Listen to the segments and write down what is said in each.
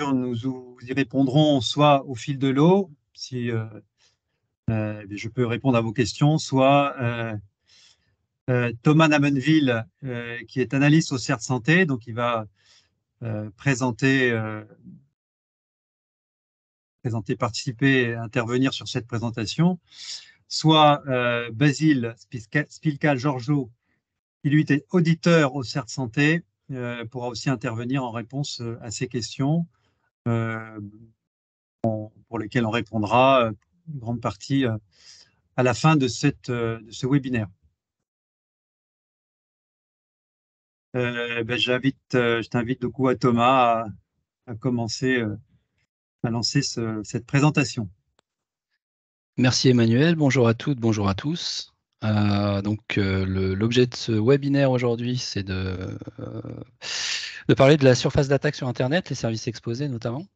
nous y répondrons soit au fil de l'eau, si euh, euh, eh je peux répondre à vos questions, soit euh, Thomas Namenville, qui est analyste au CERT Santé, donc il va présenter, présenter, participer, intervenir sur cette présentation, soit Basile Spilka-Giorgio, qui lui était auditeur au CERT Santé, pourra aussi intervenir en réponse à ces questions. Euh, pour lesquels on répondra euh, une grande partie euh, à la fin de, cette, de ce webinaire. Ben, j'invite, je t'invite du coup à Thomas à, commencer, à lancer cette présentation. Merci Emmanuel, bonjour à toutes, bonjour à tous. Euh, donc euh, l'objet de ce webinaire aujourd'hui, c'est de, euh, de, parler de la surface d'attaque sur Internet, les services exposés notamment.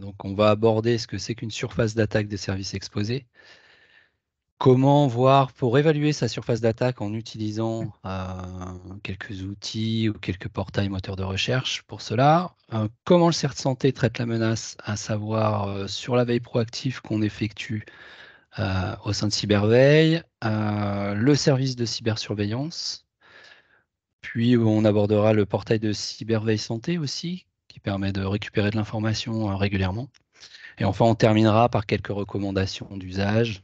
donc on va aborder ce que c'est qu'une surface d'attaque des services exposés, comment voir pour évaluer sa surface d'attaque en utilisant quelques outils ou quelques portails moteurs de recherche pour cela, comment le CERT Santé traite la menace, à savoir sur la veille proactive qu'on effectue euh, au sein de Cyberveil, euh, le service de cybersurveillance, puis on abordera le portail de Cyberveille Santé aussi, qui permet de récupérer de l'information euh, régulièrement. Et enfin, on terminera par quelques recommandations d'usage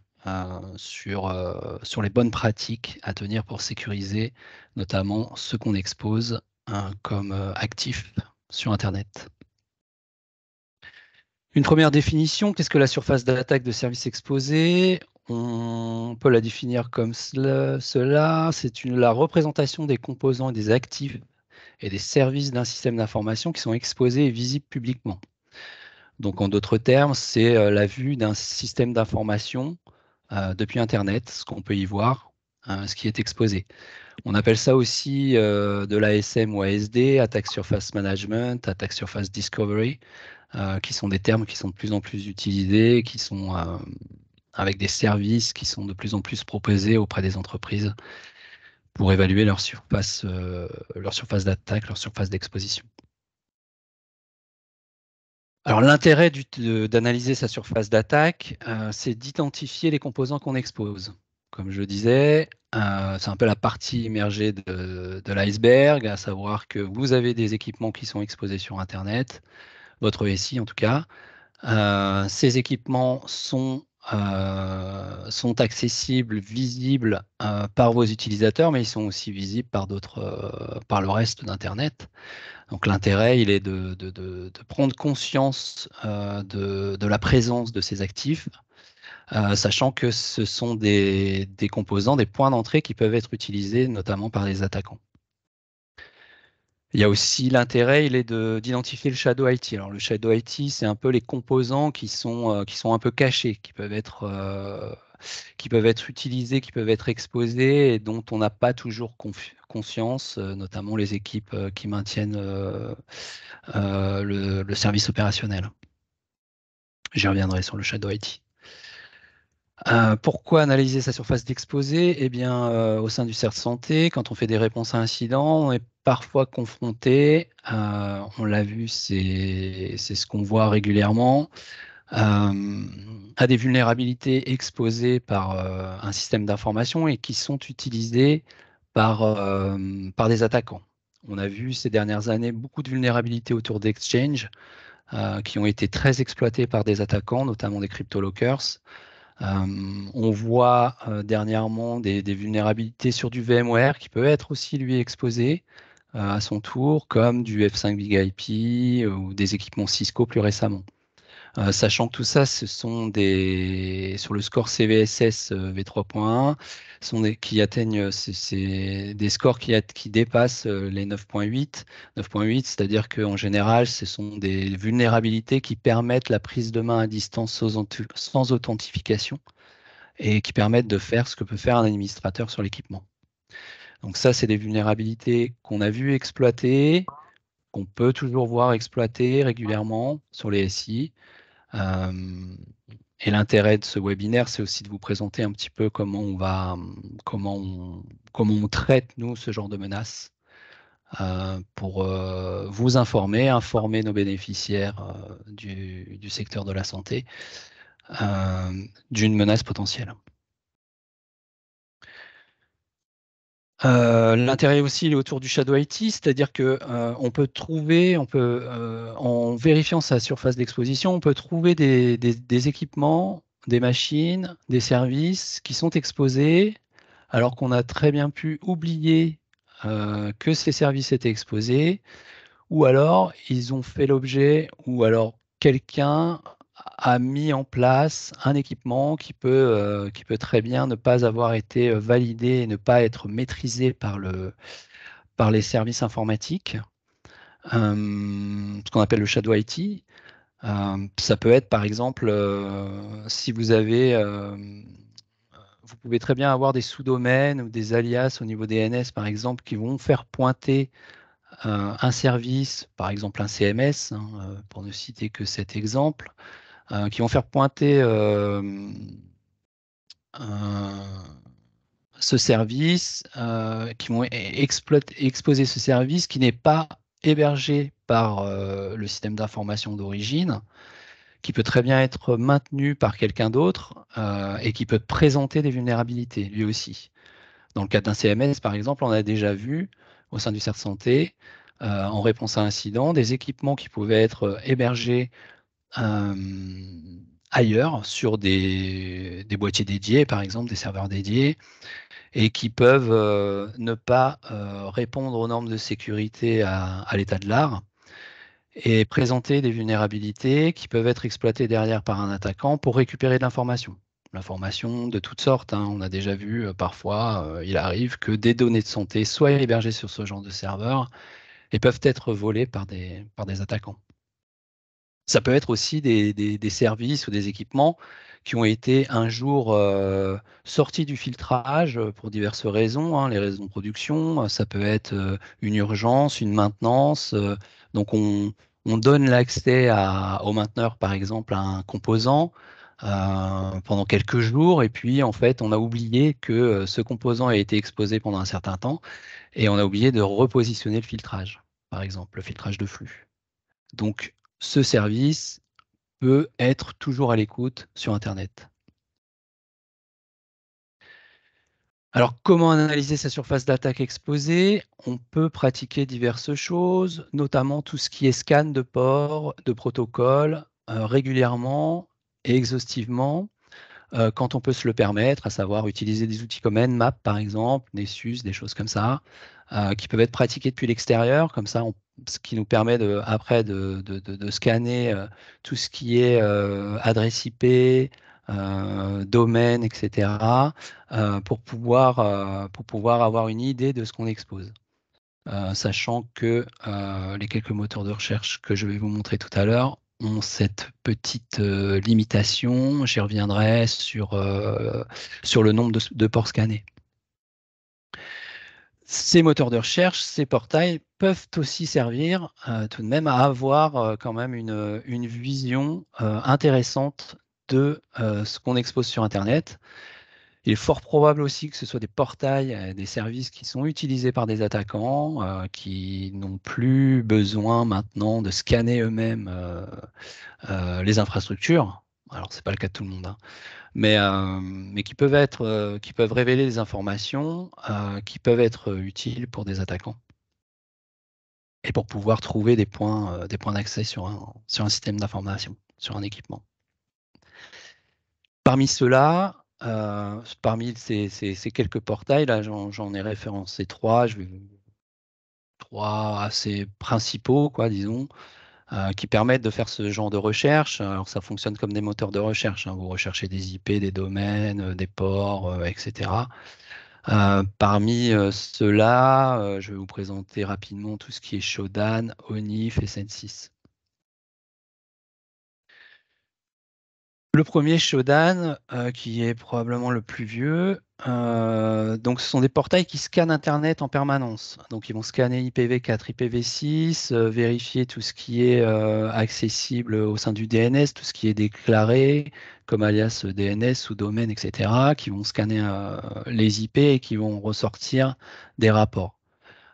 sur, sur les bonnes pratiques à tenir pour sécuriser notamment ce qu'on expose hein, comme actif sur Internet. Une première définition, qu'est-ce que la surface d'attaque de service exposé On peut la définir comme cela, c'est la représentation des composants et des actifs et des services d'un système d'information qui sont exposés et visibles publiquement. Donc en d'autres termes, c'est euh, la vue d'un système d'information euh, depuis Internet, ce qu'on peut y voir, Hein, ce qui est exposé. On appelle ça aussi euh, de l'ASM ou ASD, Attack Surface Management, Attack Surface Discovery, euh, qui sont des termes qui sont de plus en plus utilisés, qui sont euh, avec des services qui sont de plus en plus proposés auprès des entreprises pour évaluer leur surface, leur surface d'attaque, leur surface d'exposition. Alors l'intérêt d'analyser sa surface d'attaque, c'est d'identifier les composants qu'on expose comme je disais, euh, c'est un peu la partie immergée de, l'iceberg, à savoir que vous avez des équipements qui sont exposés sur Internet, votre SI en tout cas. Euh, ces équipements sont, euh, accessibles, visibles par vos utilisateurs, mais ils sont aussi visibles par, le reste d'Internet. Donc l'intérêt, il est de prendre conscience de, la présence de ces actifs euh, sachant que ce sont des, composants, des points d'entrée qui peuvent être utilisés notamment par les attaquants. Il y a aussi l'intérêt, il est d'identifier le shadow IT. Alors le shadow IT, c'est un peu les composants qui sont, euh, qui sont un peu cachés, qui peuvent être euh, qui peuvent être utilisés, qui peuvent être exposés et dont on n'a pas toujours conscience, notamment les équipes qui maintiennent le, le, service opérationnel. J'y reviendrai sur le Shadow IT. Euh, pourquoi analyser sa surface d'exposé Eh bien, euh, au sein du CERT Santé, quand on fait des réponses à incidents, on est parfois confronté, euh, on l'a vu, c'est ce qu'on voit régulièrement, à des vulnérabilités exposées par un système d'information et qui sont utilisées par, par des attaquants. On a vu ces dernières années beaucoup de vulnérabilités autour d'Exchange qui ont été très exploitées par des attaquants, notamment des crypto-lockers on voit dernièrement des, vulnérabilités sur du VMware qui peut être aussi lui exposé à son tour, comme du F5 Big IP ou des équipements Cisco plus récemment. Euh, sachant que tout ça, ce sont des sur le score CVSS euh, V3.1, sont des, qui atteignent euh, des scores qui, dépassent les 9.8. 9.8, c'est-à-dire qu'en général, ce sont des vulnérabilités qui permettent la prise de main à distance sans, sans authentification et qui permettent de faire ce que peut faire un administrateur sur l'équipement. Donc ça, c'est des vulnérabilités qu'on a vu exploiter, qu'on peut toujours voir exploiter régulièrement sur les SI, euh, et l'intérêt de ce webinaire, c'est aussi de vous présenter un petit peu comment on va, comment on, comment on traite nous ce genre de menaces. Euh, pour euh, vous informer, informer nos bénéficiaires du, secteur de la santé d'une menace potentielle. Euh, l'intérêt aussi est autour du Shadow IT, c'est-à-dire que euh, on peut trouver, on peut, euh, en vérifiant sa surface d'exposition, on peut trouver des, des, équipements, des machines, des services qui sont exposés, alors qu'on a très bien pu oublier que ces services étaient exposés, ou alors ils ont fait l'objet, ou alors quelqu'un a mis en place un équipement qui peut, euh, qui peut très bien ne pas avoir été euh, validé et ne pas être maîtrisé par, le, par les services informatiques, euh, ce qu'on appelle le shadow IT. ça peut être par exemple si vous avez vous pouvez très bien avoir des sous-domaines ou des alias au niveau DNS par exemple qui vont faire pointer un service, par exemple un CMS, hein, pour ne citer que cet exemple, euh, qui vont faire pointer euh, ce service, euh, qui vont e-, exposer ce service qui n'est pas hébergé par le système d'information d'origine, qui peut très bien être maintenu par quelqu'un d'autre et qui peut présenter des vulnérabilités lui aussi. Dans le cas d'un CMS, par exemple, on a déjà vu au sein du CERT Santé, en réponse à un incident, des équipements qui pouvaient être hébergés ailleurs sur des, boîtiers dédiés, par exemple des serveurs dédiés, et qui peuvent ne pas répondre aux normes de sécurité à, l'état de l'art et présenter des vulnérabilités qui peuvent être exploitées derrière par un attaquant pour récupérer de l'information. L'information de toutes sortes, hein, on a déjà vu parfois, il arrive que des données de santé soient hébergées sur ce genre de serveur et peuvent être volées par des, par des attaquants. Ça peut être aussi des, services ou des équipements qui ont été un jour euh, sortis du filtrage euh, pour diverses raisons, hein, les raisons de production, euh, ça peut être une urgence, une maintenance. donc on, donne l'accès au mainteneur, par exemple, à un composant pendant quelques jours, et puis en fait, on a oublié que ce composant a été exposé pendant un certain temps, et on a oublié de repositionner le filtrage, par exemple, le filtrage de flux. Donc, ce service peut être toujours à l'écoute sur Internet. Alors, comment analyser sa surface d'attaque exposée On peut pratiquer diverses choses, notamment tout ce qui est scan de ports, de protocoles, euh, régulièrement et exhaustivement, euh, quand on peut se le permettre, à savoir utiliser des outils comme Nmap, par exemple, Nessus, des choses comme ça, euh, qui peuvent être pratiqués depuis l'extérieur, comme ça, ce qui nous permet après de, scanner euh, tout ce qui est euh, adresse IP, domaine, etc., pour, pouvoir, pour pouvoir avoir une idée de ce qu'on expose. sachant que les quelques moteurs de recherche que je vais vous montrer tout à l'heure ont cette petite limitation, j'y reviendrai sur, sur le nombre de ports scannés ces moteurs de recherche, ces portails peuvent aussi servir euh, tout de même à avoir euh, quand même une, euh, vision intéressante de ce qu'on expose sur Internet. Il est fort probable aussi que ce soit des portails, des services qui sont utilisés par des attaquants, qui n'ont plus besoin maintenant de scanner eux-mêmes les infrastructures. Alors, ce n'est pas le cas de tout le monde. Hein mais, euh, mais qui, peuvent être, euh, qui peuvent révéler des informations euh, qui peuvent être utiles pour des attaquants et pour pouvoir trouver des points des points d'accès sur un, sur un système d'information, sur un équipement. Parmi ceux-là, parmi ces, ces, ces, quelques portails, là j'en ai référencé trois, je vais, trois assez principaux, quoi, disons. Euh, qui permettent de faire ce genre de recherche. Alors ça fonctionne comme des moteurs de recherche. Hein. Vous recherchez des IP, des domaines, euh, des ports, euh, etc. parmi ceux-là, je vais vous présenter rapidement tout ce qui est Shodan, ONIF et Sensis. Le premier Shodan, qui est probablement le plus vieux, euh, donc, ce sont des portails qui scannent Internet en permanence. Donc, ils vont scanner IPv4, IPv6, euh, vérifier tout ce qui est euh, accessible au sein du DNS, tout ce qui est déclaré comme alias DNS, ou domaine etc., qui vont scanner les IP et qui vont ressortir des rapports.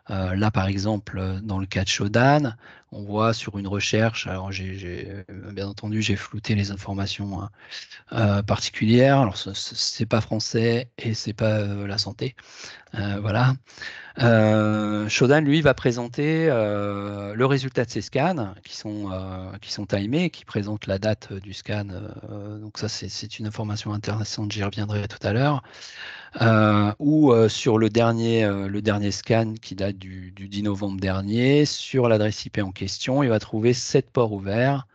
là, par exemple, dans le cas de Shodan, on voit sur une recherche, alors j'ai euh, bien entendu j'ai flouté les informations hein, euh, particulières, alors c'est pas français et c'est pas euh, la santé, voilà. Shodan lui va présenter le résultat de ses scans qui sont qui sont timés, qui présentent la date du scan. donc ça c'est une information intéressante, j'y reviendrai tout à l'heure. ou sur le dernier le dernier scan qui date du, 10 novembre dernier sur l'adresse IP question il va trouver sept ports ouverts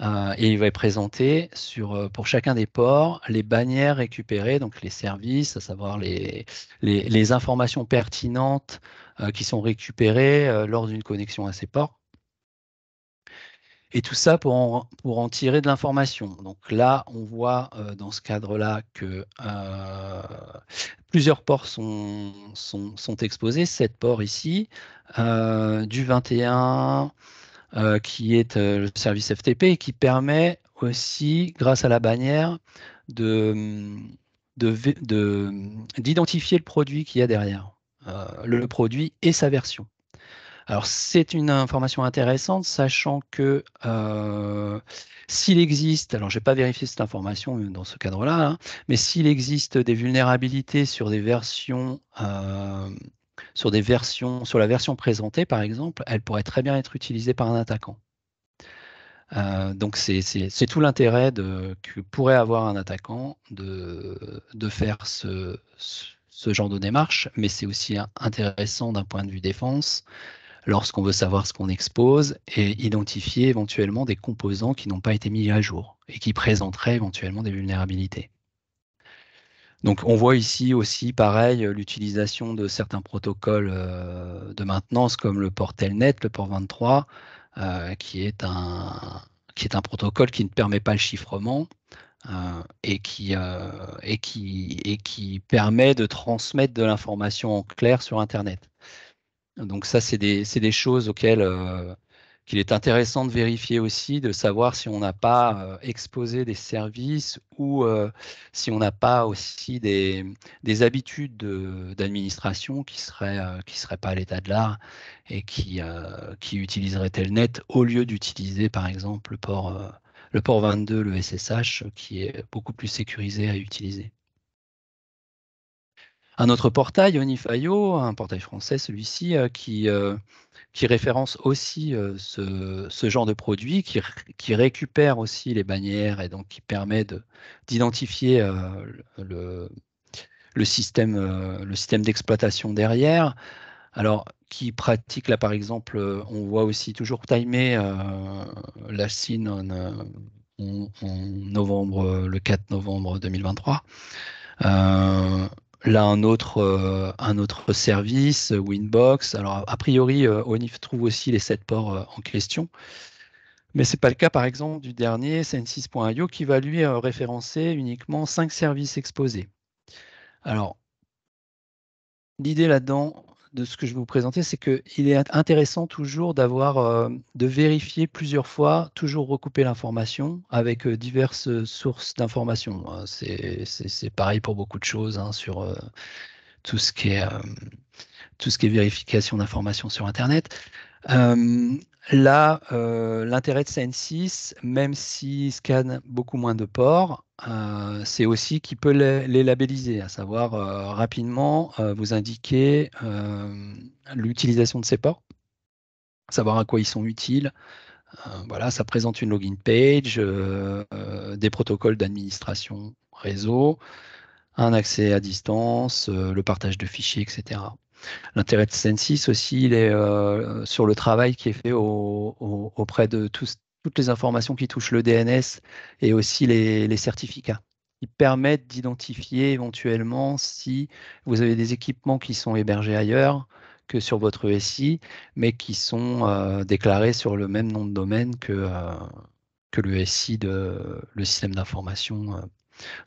euh, et il va présenter sur, euh, pour chacun des ports les bannières récupérées, donc les services, à savoir les, les, informations pertinentes euh, qui sont récupérées lors d'une connexion à ces ports. Et tout ça pour en, pour en tirer de l'information. Donc là, on voit euh, dans ce cadre-là que euh, plusieurs ports sont, sont, exposés. Cette port ici, euh, du 21, qui est le service FTP, et qui permet aussi, grâce à la bannière, d'identifier de, de, le produit qu'il y a derrière, le produit et sa version. Alors c'est une information intéressante, sachant que euh, s'il existe, alors je n'ai pas vérifié cette information euh, dans ce cadre-là, hein, mais s'il existe des vulnérabilités sur des versions euh, sur des versions, sur la version présentée par exemple, elle pourrait très bien être utilisée par un attaquant. donc c'est tout l'intérêt que pourrait avoir un attaquant de, faire ce, genre de démarche, mais c'est aussi intéressant d'un point de vue défense lorsqu'on veut savoir ce qu'on expose et identifier éventuellement des composants qui n'ont pas été mis à jour et qui présenteraient éventuellement des vulnérabilités. Donc on voit ici aussi pareil l'utilisation de certains protocoles euh, de maintenance comme le port Telnet, le port 23, euh, qui, est un, qui est un protocole qui ne permet pas le chiffrement, euh, et, qui, et, qui, et qui permet de transmettre de l'information en clair sur Internet. Donc ça, c'est des, choses auxquelles euh, qu'il est intéressant de vérifier aussi, de savoir si on n'a pas euh, exposé des services ou euh, si on n'a pas aussi des, habitudes d'administration qui seraient seraient pas à l'état de l'art et qui utiliserait utiliseraient Telnet au lieu d'utiliser par exemple le port 22, le SSH, qui est beaucoup plus sécurisé à utiliser un autre portail, Onifio, un portail français celui-ci, euh, euh, qui, référence aussi euh, ce, genre de produit, qui, récupère aussi les bannières et donc qui permet d'identifier le, système, d'exploitation derrière. Alors, qui pratique là par exemple, on voit aussi toujours timer la SIN en, novembre, le 4 novembre 2023. Là, un autre, euh, un autre service, euh, Winbox. Alors, a priori, euh, ONIF trouve aussi les 7 ports en question. Mais ce n'est pas le cas, par exemple, du dernier N6.io qui va lui référencer uniquement 5 services exposés. Alors, l'idée là-dedans, de ce que je vais vous présenter, c'est qu'il est intéressant toujours d'avoir, euh, de vérifier plusieurs fois, toujours recouper l'information avec euh, diverses euh, sources d'informations. Hein. C'est pareil pour beaucoup de choses hein, sur tout, ce qui est, tout ce qui est vérification d'informations sur Internet. Là, euh, l'intérêt de CN6, même s'il scanne beaucoup moins de ports, euh, c'est aussi qu'il peut les, labelliser, à savoir euh, rapidement vous indiquer l'utilisation de ces ports, savoir à quoi ils sont utiles. voilà, ça présente une login page, des protocoles d'administration réseau, un accès à distance, le partage de fichiers, etc. L'intérêt de SENSIS aussi, il est euh, sur le travail qui est fait auprès de toutes les informations qui touchent le DNS et aussi les, certificats. Ils permettent d'identifier éventuellement si vous avez des équipements qui sont hébergés ailleurs que sur votre SI, mais qui sont euh, déclarés sur le même nom de domaine que, euh, que le de le système d'information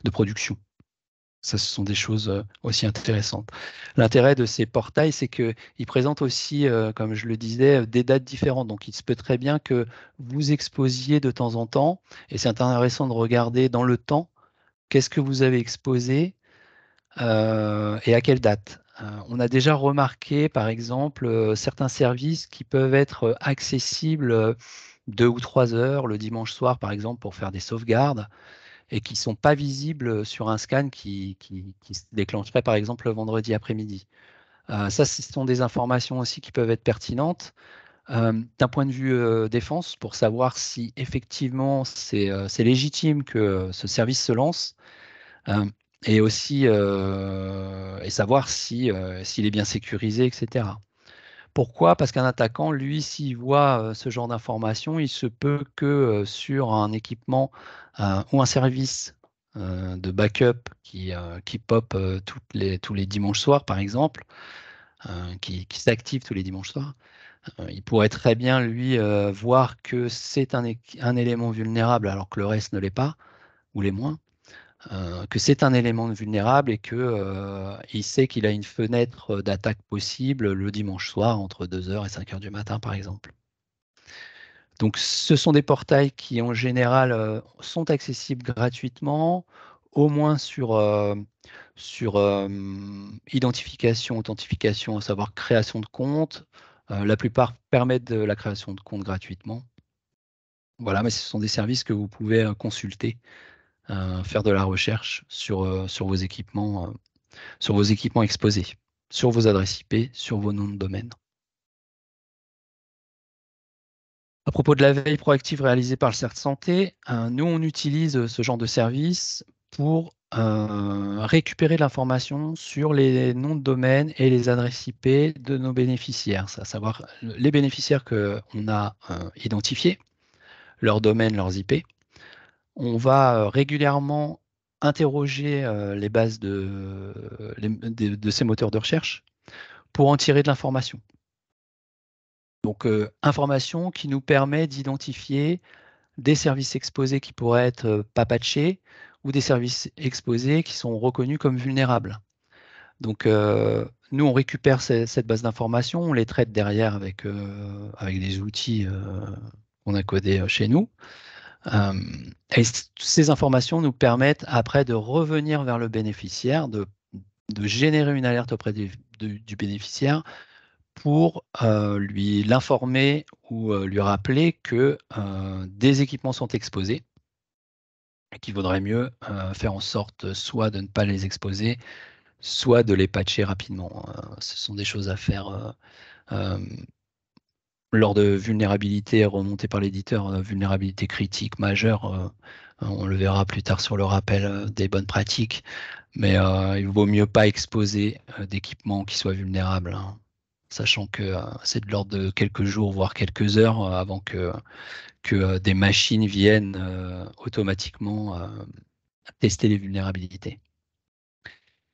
de production. Ça, ce sont des choses euh, aussi intéressantes. L'intérêt de ces portails, c'est qu'ils présentent aussi, euh, comme je le disais, euh, des dates différentes. Donc, il se peut très bien que vous exposiez de temps en temps, et c'est intéressant de regarder dans le temps qu'est-ce que vous avez exposé et à quelle date. on a déjà remarqué, par exemple, certains services qui peuvent être accessibles deux ou trois heures le dimanche soir, par exemple, pour faire des sauvegardes et qui ne sont pas visibles sur un scan qui, se déclencherait par exemple le vendredi après-midi. Euh, ça, ce sont des informations aussi qui peuvent être pertinentes. Euh, d'un point de vue euh, défense, pour savoir si effectivement c'est légitime que ce service se lance, et aussi et savoir si, s'il est bien sécurisé, etc. Pourquoi Parce qu'un attaquant, lui, s'il voit ce genre d'informations, il se peut que sur un équipement ou un service de backup qui, pop toutes les, tous les dimanches soirs, par exemple, qui, s'active tous les dimanches soirs, il pourrait très bien, lui, voir que c'est un, un, élément vulnérable alors que le reste ne l'est pas, ou les moins, euh, que c'est un élément vulnérable et qu'il euh, sait qu'il a une fenêtre euh, d'attaque possible le dimanche soir entre 2h et 5h du matin par exemple. Donc ce sont des portails qui en général sont accessibles gratuitement, au moins sur, identification, authentification, à savoir création de compte. la plupart permettent de la création de compte gratuitement. Voilà, mais ce sont des services que vous pouvez consulter faire de la recherche sur, euh, vos équipements, euh, sur vos équipements exposés, sur vos adresses IP, sur vos noms de domaine. À propos de la veille proactive réalisée par le CERT Santé, euh, nous, on utilise ce genre de service pour récupérer l'information sur les noms de domaine et les adresses IP de nos bénéficiaires, à savoir les bénéficiaires qu'on a identifiés, leurs domaines, leurs IP, on va euh, régulièrement interroger euh, les bases de, ces moteurs de recherche pour en tirer de l'information. Donc, euh, information qui nous permet d'identifier des services exposés qui pourraient être pas patchés ou des services exposés qui sont reconnus comme vulnérables. Donc, nous, on récupère cette base d'informations, on les traite derrière avec, avec des outils qu'on a codés chez nous. Euh, et ces informations nous permettent après de revenir vers le bénéficiaire, de, générer une alerte auprès du, bénéficiaire pour euh, lui l'informer ou euh, lui rappeler que des équipements sont exposés et qu'il vaudrait mieux faire en sorte soit de ne pas les exposer, soit de les patcher rapidement. ce sont des choses à faire lors de vulnérabilités remontées par l'éditeur, euh, vulnérabilités critiques majeures, euh, on le verra plus tard sur le rappel euh, des bonnes pratiques, mais il vaut mieux pas exposer d'équipements qui soient vulnérables, hein. sachant que c'est de l'ordre de quelques jours, voire quelques heures avant que, que des machines viennent automatiquement tester les vulnérabilités.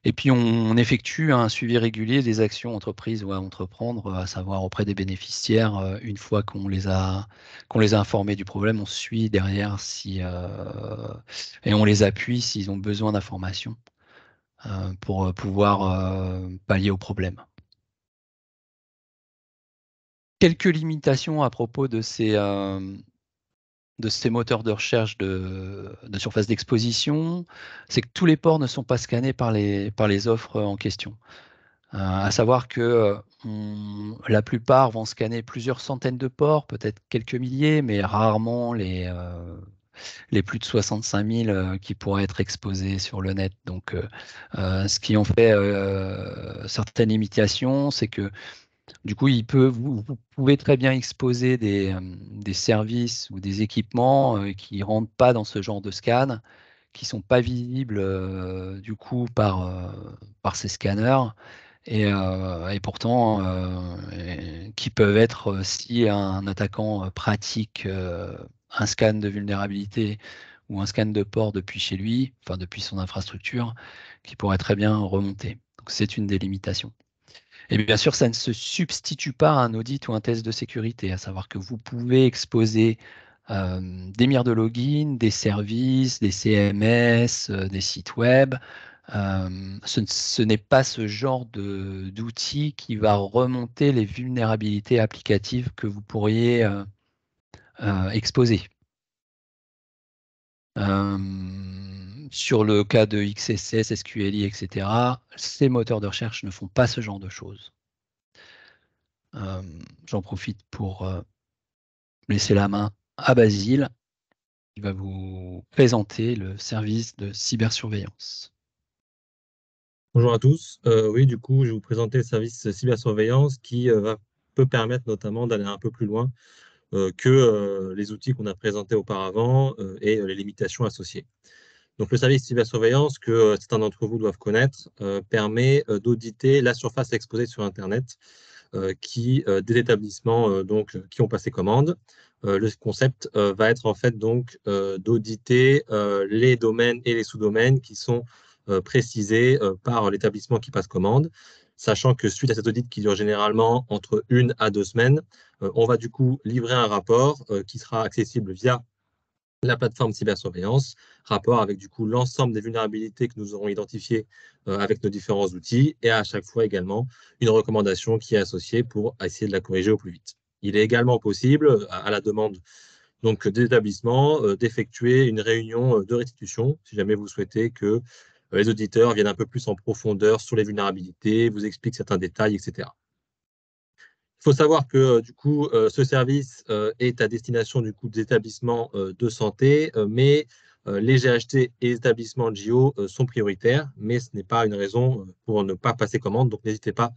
Et puis, on, effectue un suivi régulier des actions entreprises ou à entreprendre, euh, à savoir auprès des bénéficiaires. Euh, une fois qu'on les a, les a informés du problème, on suit derrière si, euh, et on les appuie s'ils ont besoin d'informations pour pouvoir pallier au problème. Quelques limitations à propos de ces, de ces moteurs de recherche de, surface d'exposition, c'est que tous les ports ne sont pas scannés par les, par les offres en question. Euh, à savoir que euh, la plupart vont scanner plusieurs centaines de ports, peut-être quelques milliers, mais rarement les, euh, les plus de 65 000 qui pourraient être exposés sur le net. Donc, ce qui en fait certaines limitations, c'est que du coup, vous, pouvez très bien exposer des, euh, services ou des équipements euh, qui ne rentrent pas dans ce genre de scan, qui ne sont pas visibles euh, du coup par, ces scanners, et, pourtant qui peuvent être, si un attaquant pratique un scan de vulnérabilité ou un scan de port depuis chez lui, enfin depuis son infrastructure, qui pourrait très bien remonter. c'est une délimitation. Et bien sûr, ça ne se substitue pas à un audit ou un test de sécurité, à savoir que vous pouvez exposer des mires de login, des services, des CMS, euh, des sites web. ce, n'est pas ce genre d'outil qui va remonter les vulnérabilités applicatives que vous pourriez euh, euh, exposer sur le cas de XSS, SQLI, etc., ces moteurs de recherche ne font pas ce genre de choses. Euh, j'en profite pour euh, laisser la main à Basile, qui va vous présenter le service de cybersurveillance. Bonjour à tous. Euh, oui, du coup, je vais vous présenter le service cybersurveillance qui peut permettre notamment d'aller un peu plus loin que les outils qu'on a présentés auparavant et les limitations associées. Donc, le service cybersurveillance que euh, certains d'entre vous doivent connaître euh, permet euh, d'auditer la surface exposée sur Internet qui, des établissements donc, qui ont passé commande. le concept va être en fait donc d'auditer les domaines et les sous-domaines qui sont précisés par l'établissement qui passe commande sachant que suite à cet audit qui dure généralement entre une à deux semaines, on va du coup livrer un rapport qui sera accessible via la plateforme cybersurveillance, rapport avec du coup l'ensemble des vulnérabilités que nous aurons identifiées euh, avec nos différents outils et à chaque fois également une recommandation qui est associée pour essayer de la corriger au plus vite. Il est également possible, à, la demande donc des établissements, euh, d'effectuer une réunion euh, de restitution si jamais vous souhaitez que les auditeurs viennent un peu plus en profondeur sur les vulnérabilités, vous expliquent certains détails, etc. Il faut savoir que euh, du coup, euh, ce service euh, est à destination du coup des établissements de santé, mais les GHT et les établissements de JO sont prioritaires, mais ce n'est pas une raison pour ne pas passer commande. Donc n'hésitez pas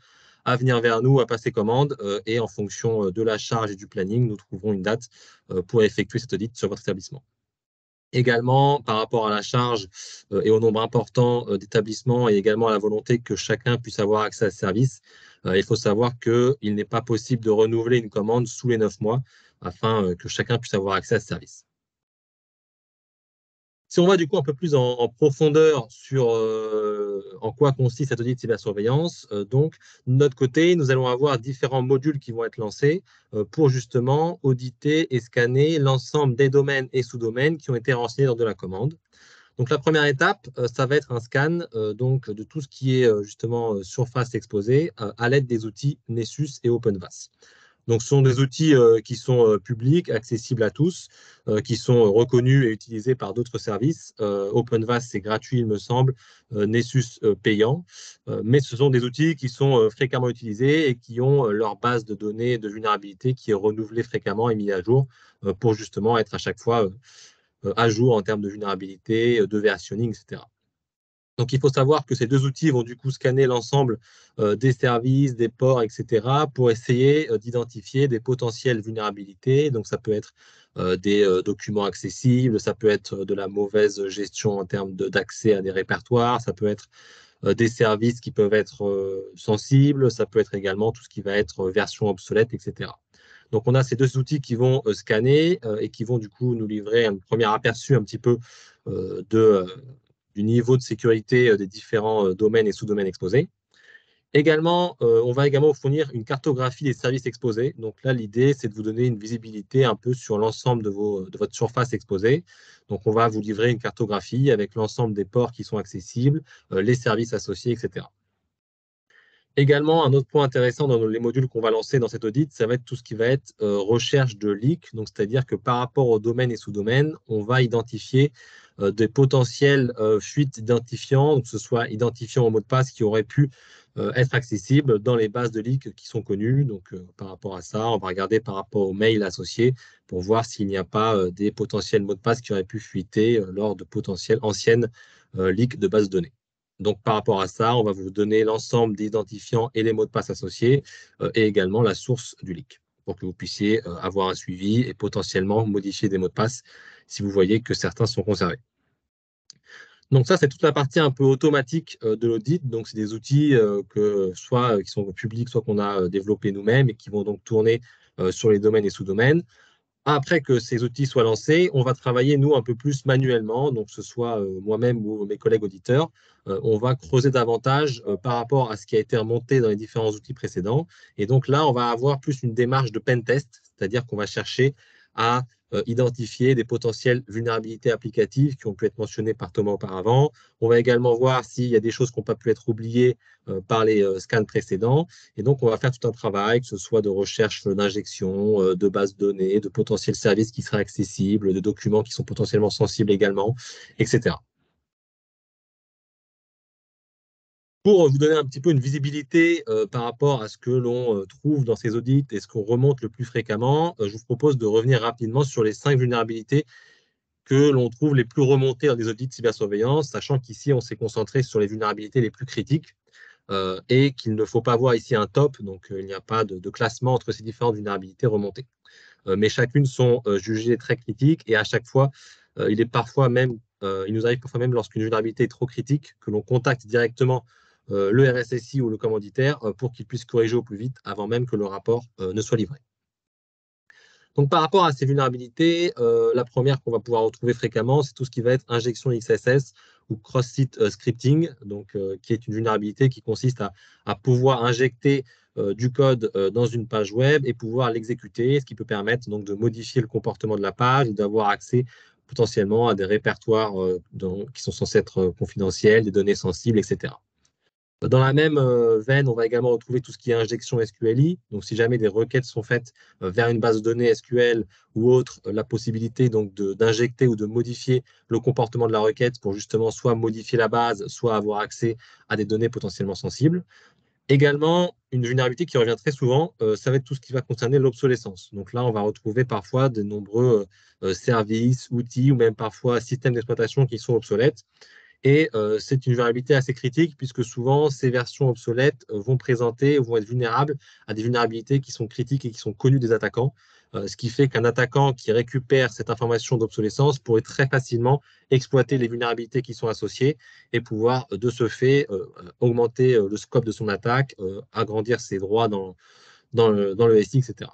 à venir vers nous, à passer commande, et en fonction de la charge et du planning, nous trouverons une date pour effectuer cette audite sur votre établissement. Également, par rapport à la charge et au nombre important d'établissements et également à la volonté que chacun puisse avoir accès à ce service, euh, il faut savoir qu'il n'est pas possible de renouveler une commande sous les neuf mois afin euh, que chacun puisse avoir accès à ce service. Si on va du coup un peu plus en, profondeur sur euh, en quoi consiste cet audit de cybersurveillance, donc de notre côté, nous allons avoir différents modules qui vont être lancés pour justement auditer et scanner l'ensemble des domaines et sous-domaines qui ont été renseignés lors de la commande. Donc la première étape, euh, ça va être un scan euh, donc, de tout ce qui est euh, justement surface exposée à l'aide des outils Nessus et OpenVAS. Donc, ce sont des outils qui sont publics, accessibles à tous, qui sont reconnus et utilisés par d'autres services. OpenVAS, c'est gratuit, il me semble, Nessus payant. mais ce sont des outils qui sont fréquemment utilisés et qui ont leur base de données de vulnérabilité qui est renouvelée fréquemment et mise à jour pour justement être à chaque fois euh, à jour en termes de vulnérabilité, euh, de versionning, etc. Donc il faut savoir que ces deux outils vont du coup scanner l'ensemble euh, des services, des ports, etc. pour essayer d'identifier des potentielles vulnérabilités. Donc ça peut être des documents accessibles, ça peut être de la mauvaise gestion en termes d'accès à des répertoires, ça peut être des services qui peuvent être sensibles, ça peut être également tout ce qui va être version obsolète, etc. Donc, on a ces deux outils qui vont euh, scanner euh, et qui vont du coup nous livrer un premier aperçu un petit peu euh, du niveau de sécurité des différents domaines et sous-domaines exposés. Également, on va également fournir une cartographie des services exposés. Donc là, l'idée, c'est de vous donner une visibilité un peu sur l'ensemble de, votre surface exposée. Donc, on va vous livrer une cartographie avec l'ensemble des ports qui sont accessibles, les services associés, etc. Également, un autre point intéressant dans les modules qu'on va lancer dans cet audit, ça va être tout ce qui va être euh, recherche de leaks. Donc, c'est-à-dire que par rapport aux domaines et sous-domaines, on va identifier euh, des potentielles euh, fuites identifiants, donc que ce soit identifiants au mot de passe qui auraient pu être accessibles dans les bases de leaks qui sont connues. Donc, par rapport à ça, on va regarder par rapport aux mails associés pour voir s'il n'y a pas des potentiels mots de passe qui auraient pu fuiter lors de potentielles anciennes leaks de bases de données. Donc, par rapport à ça, on va vous donner l'ensemble des identifiants et les mots de passe associés euh, et également la source du leak pour que vous puissiez euh, avoir un suivi et potentiellement modifier des mots de passe si vous voyez que certains sont conservés. Donc ça, c'est toute la partie un peu automatique euh, de l'audit. Donc, c'est des outils que soit qui sont publics, soit qu'on a développés nous-mêmes et qui vont donc tourner sur les domaines et sous-domaines. Après que ces outils soient lancés, on va travailler, nous, un peu plus manuellement, donc que ce soit euh, moi-même ou mes collègues auditeurs, euh, on va creuser davantage euh, par rapport à ce qui a été remonté dans les différents outils précédents. Et donc là, on va avoir plus une démarche de pen test, c'est-à-dire qu'on va chercher à euh, identifier des potentielles vulnérabilités applicatives qui ont pu être mentionnées par Thomas auparavant. On va également voir s'il y a des choses qui n'ont pas pu être oubliées euh, par les euh, scans précédents. Et donc, on va faire tout un travail, que ce soit de recherche d'injection, de bases de données, de potentiels services qui seraient accessibles, de documents qui sont potentiellement sensibles également, etc. pour euh, vous donner un petit peu une visibilité euh, par rapport à ce que l'on euh, trouve dans ces audits et ce qu'on remonte le plus fréquemment, je vous propose de revenir rapidement sur les cinq vulnérabilités que l'on trouve les plus remontées dans des audits de cybersurveillance, sachant qu'ici, on s'est concentré sur les vulnérabilités les plus critiques et qu'il ne faut pas voir ici un top, donc il n'y a pas de, de, classement entre ces différentes vulnérabilités remontées. mais chacune sont jugées très critiques et à chaque fois, il est parfois même, il nous arrive parfois même lorsqu'une vulnérabilité est trop critique, que l'on contacte directement euh, le RSSI ou le commanditaire euh, pour qu'il puisse corriger au plus vite avant même que le rapport euh, ne soit livré. Donc, par rapport à ces vulnérabilités, la première qu'on va pouvoir retrouver fréquemment, c'est tout ce qui va être injection XSS ou cross-site scripting, donc, qui est une vulnérabilité qui consiste à, pouvoir injecter du code dans une page web et pouvoir l'exécuter, ce qui peut permettre donc, de modifier le comportement de la page et d'avoir accès potentiellement à des répertoires qui sont censés être confidentiels, des données sensibles, etc. Dans la même euh, veine, on va également retrouver tout ce qui est injection SQLi. Donc, si jamais des requêtes sont faites euh, vers une base de données SQL ou autre, euh, la possibilité donc d'injecter ou de modifier le comportement de la requête pour justement soit modifier la base, soit avoir accès à des données potentiellement sensibles. Également, une vulnérabilité qui revient très souvent, ça va être tout ce qui va concerner l'obsolescence. Donc là, on va retrouver parfois de nombreux services, outils ou même parfois systèmes d'exploitation qui sont obsolètes. Et euh, c'est une vulnérabilité assez critique puisque souvent ces versions obsolètes euh, vont présenter, ou vont être vulnérables à des vulnérabilités qui sont critiques et qui sont connues des attaquants. Euh, ce qui fait qu'un attaquant qui récupère cette information d'obsolescence pourrait très facilement exploiter les vulnérabilités qui sont associées et pouvoir de ce fait augmenter le scope de son attaque, agrandir ses droits dans, le, dans le SI, etc.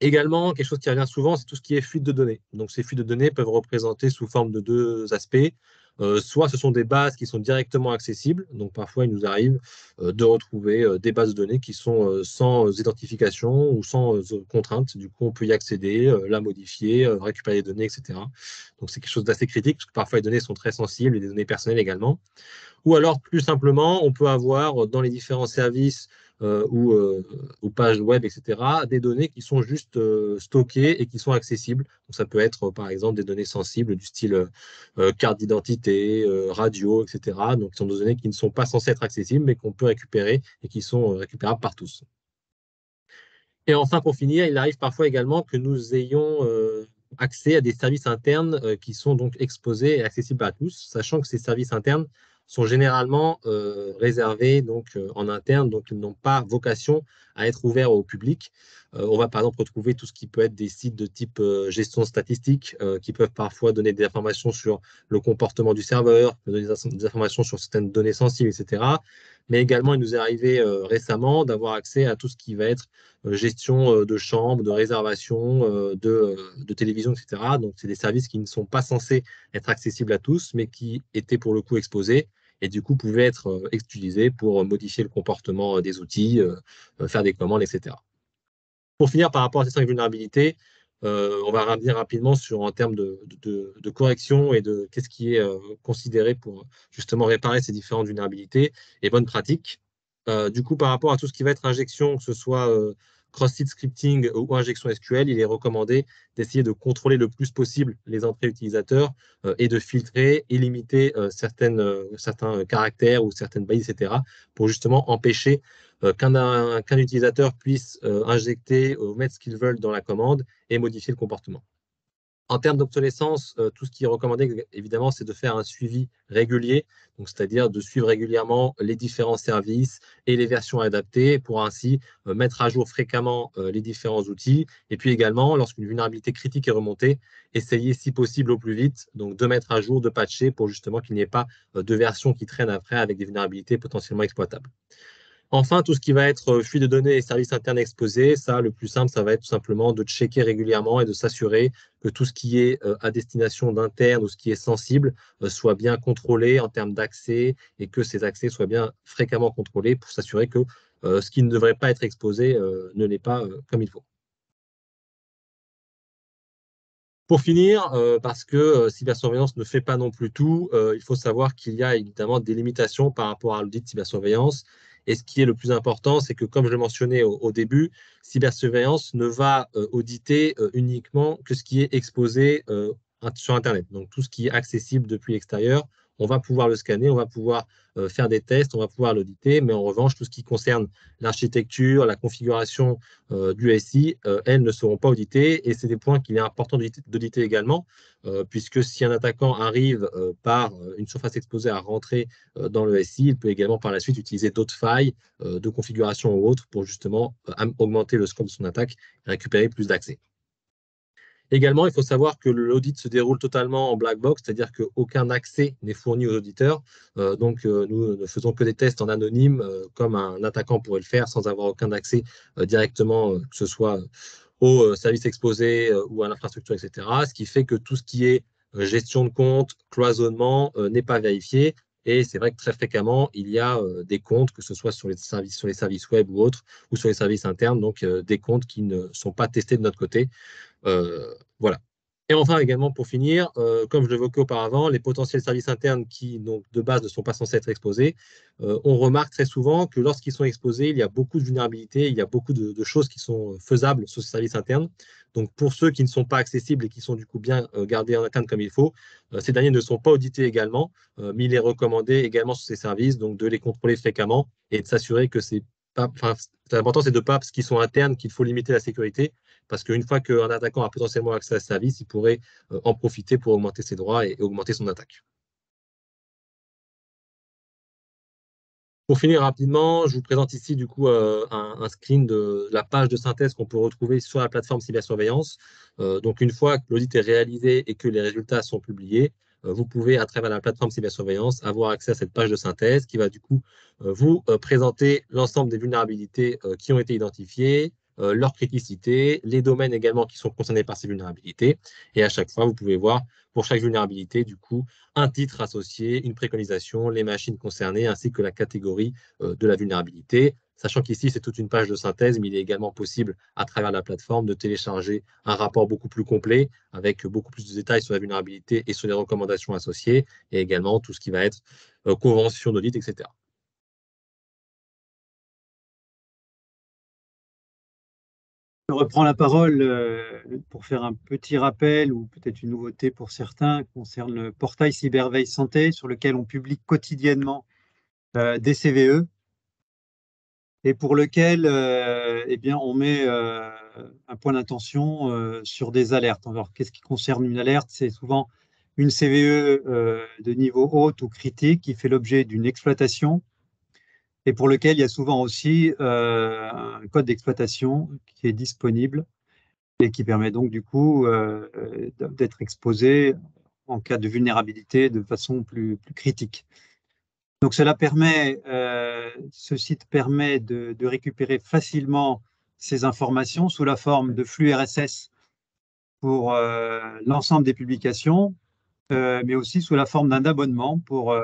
Également, quelque chose qui revient souvent, c'est tout ce qui est fuite de données. Donc, ces fuites de données peuvent représenter sous forme de deux aspects. Euh, soit ce sont des bases qui sont directement accessibles. Donc parfois, il nous arrive euh, de retrouver euh, des bases de données qui sont sans identification ou sans contrainte. Du coup, on peut y accéder, la modifier, récupérer des données, etc. Donc c'est quelque chose d'assez critique parce que parfois les données sont très sensibles et des données personnelles également. Ou alors, plus simplement, on peut avoir dans les différents services euh, euh, ou pages web, etc., des données qui sont juste euh, stockées et qui sont accessibles. Donc, ça peut être, par exemple, des données sensibles du style carte d'identité, radio, etc. Donc, ce sont des données qui ne sont pas censées être accessibles, mais qu'on peut récupérer et qui sont récupérables par tous. Et enfin, pour finir, il arrive parfois également que nous ayons accès à des services internes qui sont donc exposés et accessibles à tous, sachant que ces services internes sont généralement euh, réservés donc, euh, en interne, donc ils n'ont pas vocation à être ouverts au public. Euh, on va par exemple retrouver tout ce qui peut être des sites de type gestion statistique, qui peuvent parfois donner des informations sur le comportement du serveur, donner des informations sur certaines données sensibles, etc mais également, il nous est arrivé euh, récemment d'avoir accès à tout ce qui va être euh, gestion euh, de chambres, de réservation, de, de télévision, etc. Donc, c'est des services qui ne sont pas censés être accessibles à tous, mais qui étaient pour le coup exposés et du coup pouvaient être utilisés pour modifier le comportement des outils, faire des commandes, etc. Pour finir, par rapport à ces cinq vulnérabilités, euh, on va revenir rapidement sur en termes de, correction et de qu'est-ce qui est euh, considéré pour justement réparer ces différentes vulnérabilités et bonnes pratiques. Euh, du coup, par rapport à tout ce qui va être injection, que ce soit cross-site scripting ou injection SQL, il est recommandé d'essayer de contrôler le plus possible les entrées utilisateurs euh, et de filtrer et limiter euh, certaines, euh, certains caractères ou certaines balises, etc., pour justement empêcher qu'un utilisateur puisse injecter ou mettre ce qu'il veut dans la commande et modifier le comportement. En termes d'obsolescence, euh, tout ce qui est recommandé, évidemment, c'est de faire un suivi régulier, donc c'est-à-dire de suivre régulièrement les différents services et les versions adaptées pour ainsi euh, mettre à jour fréquemment euh, les différents outils. Et puis également, lorsqu'une vulnérabilité critique est remontée, essayer si possible au plus vite, donc de mettre à jour, de patcher pour justement qu'il n'y ait pas de version qui traîne après avec des vulnérabilités potentiellement exploitables. Enfin, tout ce qui va être euh, fuite de données et services internes exposés, ça, le plus simple, ça va être tout simplement de checker régulièrement et de s'assurer que tout ce qui est euh, à destination d'interne ou ce qui est sensible euh, soit bien contrôlé en termes d'accès et que ces accès soient bien fréquemment contrôlés pour s'assurer que ce qui ne devrait pas être exposé ne l'est pas comme il faut. Pour finir, parce que cybersurveillance ne fait pas non plus tout, il faut savoir qu'il y a évidemment des limitations par rapport à l'audit cybersurveillance. Et ce qui est le plus important, c'est que, comme je le mentionnais au, début, cybersurveillance ne va euh, auditer euh, uniquement que ce qui est exposé euh, sur Internet, donc tout ce qui est accessible depuis l'extérieur on va pouvoir le scanner, on va pouvoir euh, faire des tests, on va pouvoir l'auditer, mais en revanche, tout ce qui concerne l'architecture, la configuration euh, du SI, euh, elles ne seront pas auditées, et c'est des points qu'il est important d'auditer également, puisque si un attaquant arrive par une surface exposée à rentrer dans le SI, il peut également par la suite utiliser d'autres failles de configuration ou autres pour justement augmenter le score de son attaque et récupérer plus d'accès. Également, il faut savoir que l'audit se déroule totalement en black box, c'est-à-dire qu'aucun accès n'est fourni aux auditeurs. Euh, donc, euh, nous ne faisons que des tests en anonyme, euh, comme un attaquant pourrait le faire, sans avoir aucun accès directement, que ce soit au service exposé ou à l'infrastructure, etc. Ce qui fait que tout ce qui est gestion de compte, cloisonnement n'est pas vérifié. Et c'est vrai que très fréquemment, il y a euh, des comptes, que ce soit sur les services, web ou autres, ou sur les services internes, donc euh, des comptes qui ne sont pas testés de notre côté. Euh, voilà. Et enfin, également pour finir, euh, comme je l'évoquais auparavant, les potentiels services internes qui, donc, de base, ne sont pas censés être exposés, euh, on remarque très souvent que lorsqu'ils sont exposés, il y a beaucoup de vulnérabilités, il y a beaucoup de, choses qui sont euh, faisables sur ces services internes. Donc, pour ceux qui ne sont pas accessibles et qui sont du coup bien gardés en interne comme il faut, ces derniers ne sont pas audités également, mais il est recommandé également sur ces services, donc de les contrôler fréquemment et de s'assurer que c'est pas, l'important c'est de pas, parce qu'ils sont internes, qu'il faut limiter la sécurité, parce qu'une fois qu'un attaquant a potentiellement accès à ce service, il pourrait euh, en profiter pour augmenter ses droits et, augmenter son attaque. Pour finir rapidement, je vous présente ici du coup euh, un, screen de la page de synthèse qu'on peut retrouver sur la plateforme cybersurveillance. Euh, donc une fois que l'audit est réalisé et que les résultats sont publiés, vous pouvez à travers la plateforme cybersurveillance avoir accès à cette page de synthèse qui va du coup vous présenter l'ensemble des vulnérabilités qui ont été identifiées, euh, leur criticité, les domaines également qui sont concernés par ces vulnérabilités. Et à chaque fois, vous pouvez voir pour chaque vulnérabilité, du coup, un titre associé, une préconisation, les machines concernées, ainsi que la catégorie euh, de la vulnérabilité. Sachant qu'ici, c'est toute une page de synthèse, mais il est également possible, à travers la plateforme, de télécharger un rapport beaucoup plus complet, avec beaucoup plus de détails sur la vulnérabilité et sur les recommandations associées, et également tout ce qui va être euh, convention d'audit, etc. reprends la parole euh, pour faire un petit rappel ou peut-être une nouveauté pour certains concerne le portail Cyberveille Santé sur lequel on publie quotidiennement euh, des CVE et pour lequel euh, eh bien, on met un point d'attention sur des alertes. Alors, qu'est-ce qui concerne une alerte C'est souvent une CVE de niveau haute ou critique qui fait l'objet d'une exploitation et pour lequel il y a souvent aussi euh, un code d'exploitation qui est disponible et qui permet donc du coup euh, d'être exposé en cas de vulnérabilité de façon plus, plus critique. Donc cela permet, euh, ce site permet de, de, récupérer facilement ces informations sous la forme de flux RSS pour l'ensemble des publications, mais aussi sous la forme d'un abonnement pour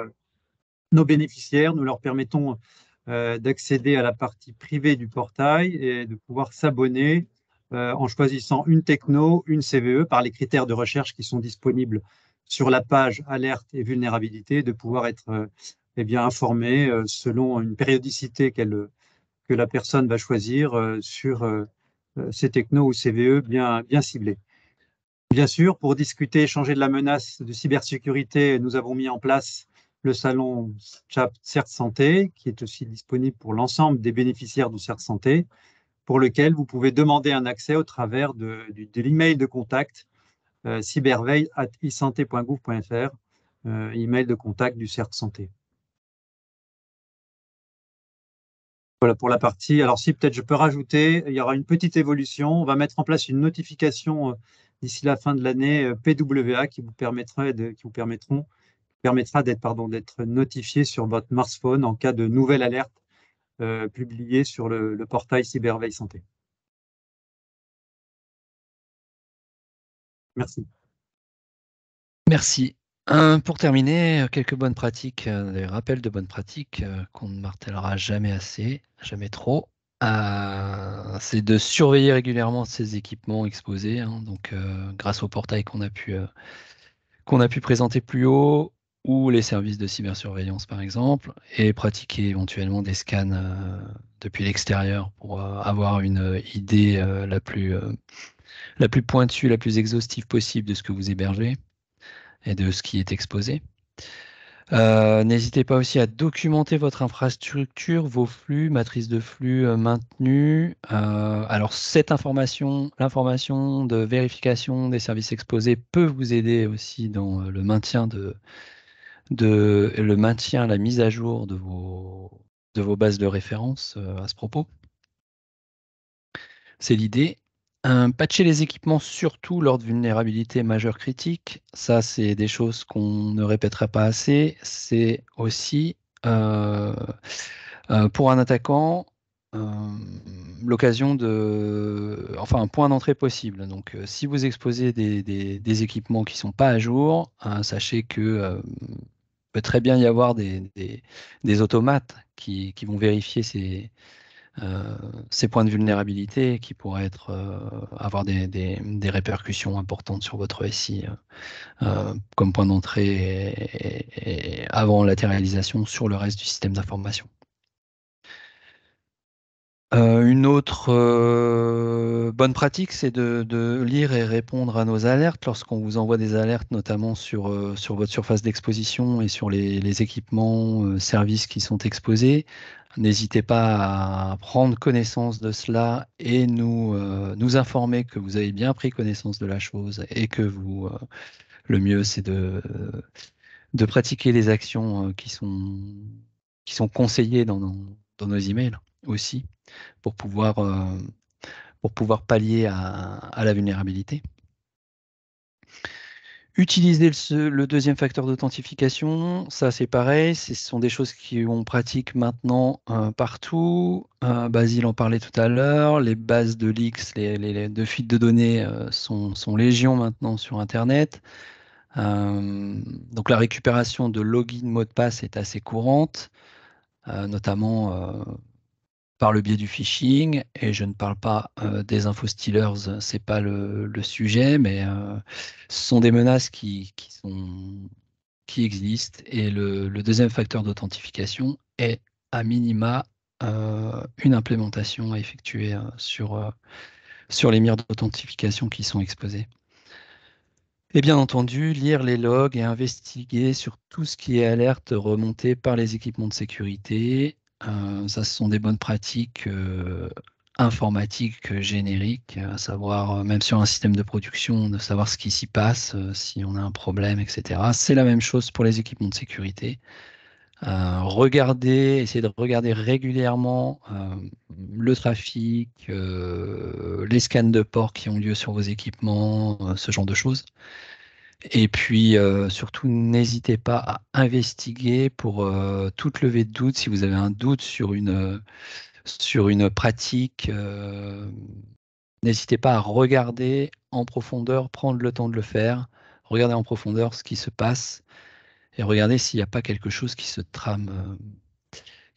nos bénéficiaires. Nous leur permettons euh, d'accéder à la partie privée du portail et de pouvoir s'abonner euh, en choisissant une techno, une CVE par les critères de recherche qui sont disponibles sur la page alerte et vulnérabilité, de pouvoir être euh, eh bien, informé selon une périodicité que la personne va choisir sur ces technos ou CVE bien, ciblés. Bien sûr, pour discuter, changer de la menace de cybersécurité, nous avons mis en place le salon CHAP CERT Santé, qui est aussi disponible pour l'ensemble des bénéficiaires du CERT Santé, pour lequel vous pouvez demander un accès au travers de, l'email de contact euh, euh, email de contact du CERT Santé. Voilà pour la partie. Alors si peut-être je peux rajouter, il y aura une petite évolution. On va mettre en place une notification euh, d'ici la fin de l'année euh, PWA qui vous, permettra qui vous permettront permettra d'être pardon d'être notifié sur votre smartphone en cas de nouvelle alerte euh, publiée sur le, portail Cyberveille Santé. Merci. Merci. pour terminer, euh, quelques bonnes pratiques, euh, des rappels de bonnes pratiques qu'on ne martèlera jamais assez, jamais trop. c'est de surveiller régulièrement ces équipements exposés. Hein, donc, grâce au portail qu'on a pu qu'on a pu présenter plus haut, ou les services de cybersurveillance par exemple, et pratiquer éventuellement des scans euh, depuis l'extérieur pour euh, avoir une euh, idée la, plus, la plus pointue, la plus exhaustive possible de ce que vous hébergez et de ce qui est exposé. N'hésitez pas aussi à documenter votre infrastructure, vos flux, matrice de flux maintenues. alors cette information, l'information de vérification des services exposés peut vous aider aussi dans le maintien de, de le maintien, la mise à jour de vos, de vos bases de référence euh, à ce propos. C'est l'idée. patcher les équipements surtout lors de vulnérabilités majeures critiques, ça c'est des choses qu'on ne répétera pas assez. C'est aussi euh, euh, pour un attaquant l'occasion de, enfin un point d'entrée possible. Donc si vous exposez des, équipements qui ne sont pas à jour, hein, sachez que peut très bien y avoir des, des, automates qui, vont vérifier ces, euh, ces, points de vulnérabilité qui pourraient être, euh, avoir des, répercussions importantes sur votre SI euh, comme point d'entrée et, et avant latéralisation sur le reste du système d'information. Euh, une autre euh, bonne pratique, c'est de, lire et répondre à nos alertes lorsqu'on vous envoie des alertes, notamment sur, euh, sur votre surface d'exposition et sur les, équipements, services qui sont exposés. N'hésitez pas à prendre connaissance de cela et nous, nous informer que vous avez bien pris connaissance de la chose et que vous, le mieux, c'est de, pratiquer les actions qui, sont, qui sont conseillées dans dans nos emails aussi pour pouvoir, euh, pour pouvoir pallier à, la vulnérabilité. Utiliser le, deuxième facteur d'authentification, ça c'est pareil, ce sont des choses qu'on pratique maintenant euh, partout. Euh, Basile en parlait tout à l'heure, les bases de leaks, les, les, fuites de données sont, sont légion maintenant sur Internet. donc la récupération de login mot de passe est assez courante, notamment par le biais du phishing, et je ne parle pas euh, des info-stealers, c'est pas le, sujet, mais euh, ce sont des menaces qui, sont, qui existent. Et le, deuxième facteur d'authentification est à minima euh, une implémentation à effectuer sur, sur les mires d'authentification qui sont exposés Et bien entendu, lire les logs et investiguer sur tout ce qui est alerte remontée par les équipements de sécurité euh, ça, ce sont des bonnes pratiques euh, informatiques, euh, génériques, à savoir, même sur un système de production, de savoir ce qui s'y passe, si on a un problème, etc. C'est la même chose pour les équipements de sécurité. Euh, regarder, de regarder régulièrement le trafic, les scans de port qui ont lieu sur vos équipements, ce genre de choses. Et puis euh, surtout, n'hésitez pas à investiguer pour euh, toute levée de doute. Si vous avez un doute sur une, euh, sur une pratique, n'hésitez pas à regarder en profondeur, prendre le temps de le faire, regarder en profondeur ce qui se passe et regarder s'il n'y a pas quelque chose qui se trame,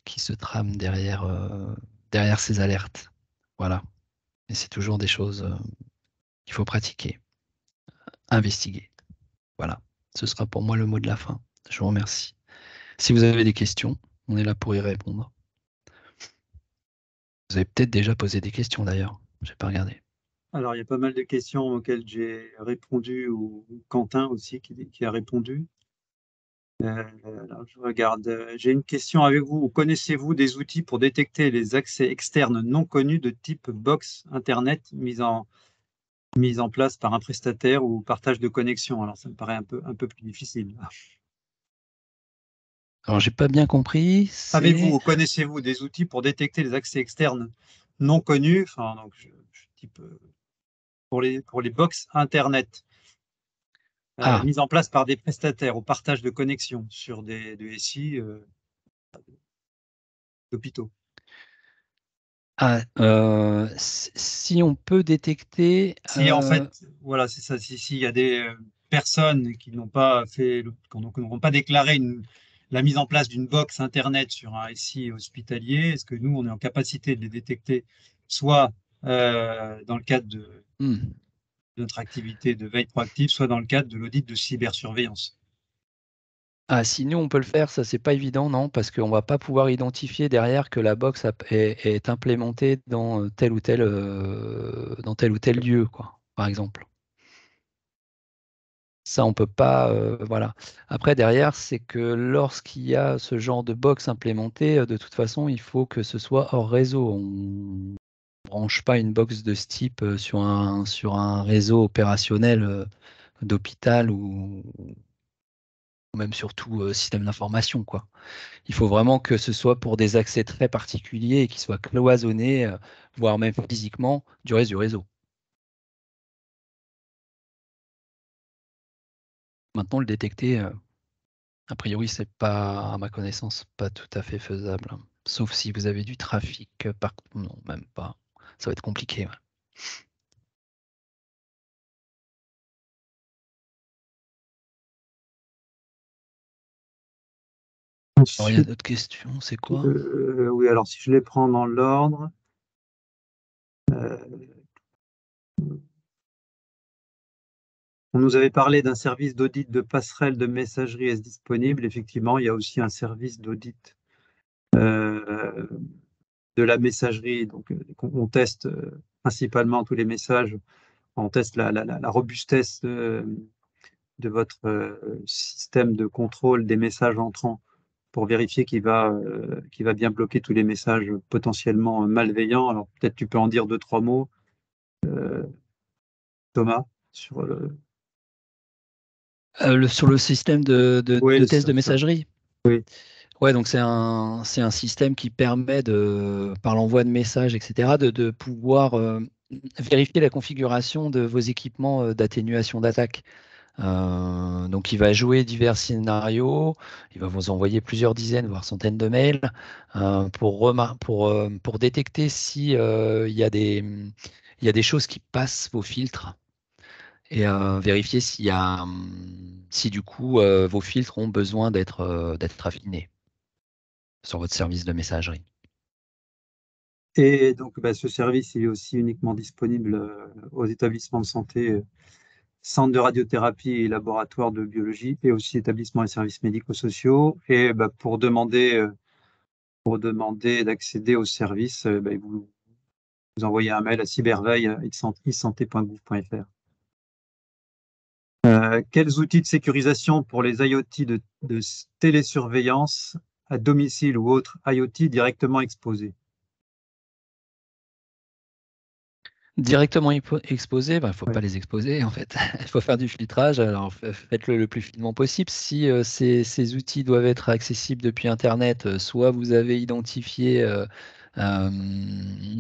qui se trame derrière, derrière ces alertes. Voilà. Et c'est toujours des choses qu'il faut pratiquer, investiguer. Voilà, ce sera pour moi le mot de la fin. Je vous remercie. Si vous avez des questions, on est là pour y répondre. Vous avez peut-être déjà posé des questions d'ailleurs, je n'ai pas regardé. Alors, il y a pas mal de questions auxquelles j'ai répondu, ou Quentin aussi qui, a répondu. Euh, je regarde. J'ai une question avec vous. Connaissez-vous des outils pour détecter les accès externes non connus de type box Internet mis en, mise en place par un prestataire ou partage de connexion. Alors ça me paraît un peu, un peu plus difficile. Alors j'ai pas bien compris. avez vous ou connaissez-vous des outils pour détecter les accès externes non connus, enfin, donc, je, type, euh, pour, les, pour les box Internet euh, ah. Mise en place par des prestataires ou partage de connexion sur des, SI euh, d'hôpitaux ah, euh, si on peut détecter. Si en euh, fait, voilà, c'est ça. S'il y a des euh, personnes qui n'ont pas fait, qui n'auront pas déclaré une, la mise en place d'une box internet sur un SI hospitalier, est-ce que nous, on est en capacité de les détecter, soit dans le cadre de hmm. notre activité de veille proactive, soit dans le cadre de l'audit de cybersurveillance ah, si nous on peut le faire, ça c'est pas évident, non, parce qu'on va pas pouvoir identifier derrière que la box est, implémentée dans euh, tel ou tel, euh, dans tel ou tel lieu, quoi, par exemple. Ça, on peut pas. Euh, voilà. Après, derrière, c'est que lorsqu'il y a ce genre de box implémentée, de toute façon, il faut que ce soit hors réseau. On branche pas une box de ce type sur un, sur un réseau opérationnel d'hôpital ou, même surtout euh, système d'information. quoi. Il faut vraiment que ce soit pour des accès très particuliers et qu'ils soient cloisonnés, euh, voire même physiquement, du reste du réseau. Maintenant, le détecter, euh, a priori, c'est pas, à ma connaissance, pas tout à fait faisable. Hein. Sauf si vous avez du trafic par... Non, même pas. Ça va être compliqué. il y a d'autres questions, c'est quoi euh, euh, Oui, alors si je les prends dans l'ordre. Euh, on nous avait parlé d'un service d'audit de passerelle de messagerie est disponible. Effectivement, il y a aussi un service d'audit de la messagerie. Donc, on teste principalement tous les messages. On teste la, robustesse de votre système de contrôle des messages entrants pour vérifier euh, qu'il va, bien bloquer tous les messages potentiellement euh, malveillants. Alors peut-être tu peux en dire deux, trois mots, euh, Thomas, sur le... sur le système de, de, test de messagerie. Oui. Ouais, donc c'est un, un système qui permet, de, par l'envoi de messages, etc., de pouvoir vérifier la configuration de vos équipements d'atténuation d'attaque. Euh, donc il va jouer divers scénarios, il va vous envoyer plusieurs dizaines, voire centaines de mails euh, pour, euh, pour, détecter s'il y, a des, y a des choses qui passent vos filtres et vérifier s'il a, si du coup vos filtres ont besoin d'être affinés sur votre service de messagerie. Et donc bah, ce service il est aussi uniquement disponible aux établissements de santé centre de radiothérapie et laboratoire de biologie et aussi établissements et services médico-sociaux. Et bah, pour demander euh, pour demander d'accéder aux services, euh, bah, vous, envoyez un mail à cyberveille.santé.gouv.fr. Euh, quels outils de sécurisation pour les IoT de, de télésurveillance à domicile ou autres IoT directement exposés Directement exposés, il bah, ne faut pas les exposer en fait. Il faut faire du filtrage, alors faites-le le plus finement possible. Si euh, ces, outils doivent être accessibles depuis Internet, euh, soit vous avez identifié euh,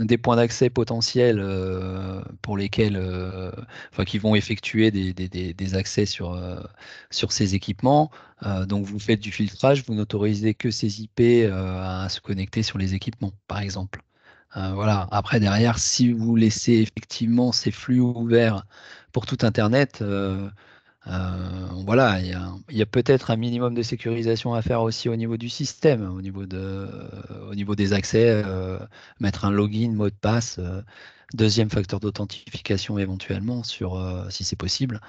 des points d'accès potentiels pour lesquels, enfin, qui vont effectuer des, des accès sur, sur ces équipements. donc, vous faites du filtrage, vous n'autorisez que ces IP à se connecter sur les équipements, par exemple. Euh, voilà. Après, derrière, si vous laissez effectivement ces flux ouverts pour tout Internet, euh, euh, voilà, il y a, peut-être un minimum de sécurisation à faire aussi au niveau du système, au niveau, des accès, mettre un login, mot de passe, deuxième facteur d'authentification éventuellement, sur, si c'est possible,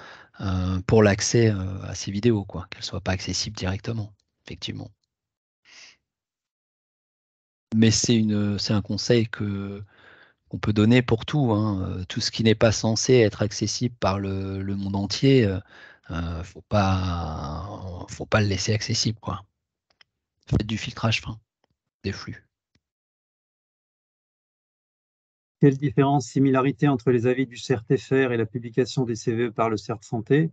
pour l'accès à ces vidéos, qu'elles ne soient pas accessibles directement, effectivement mais c'est un conseil que qu'on peut donner pour tout. Hein. Euh, tout ce qui n'est pas censé être accessible par le, monde entier, il euh, euh, faut pas, faut pas le laisser accessible, Faites du filtrage des flux. Quelle différence, similarité entre les avis du CERTFR et la publication des CVE par le CERT Santé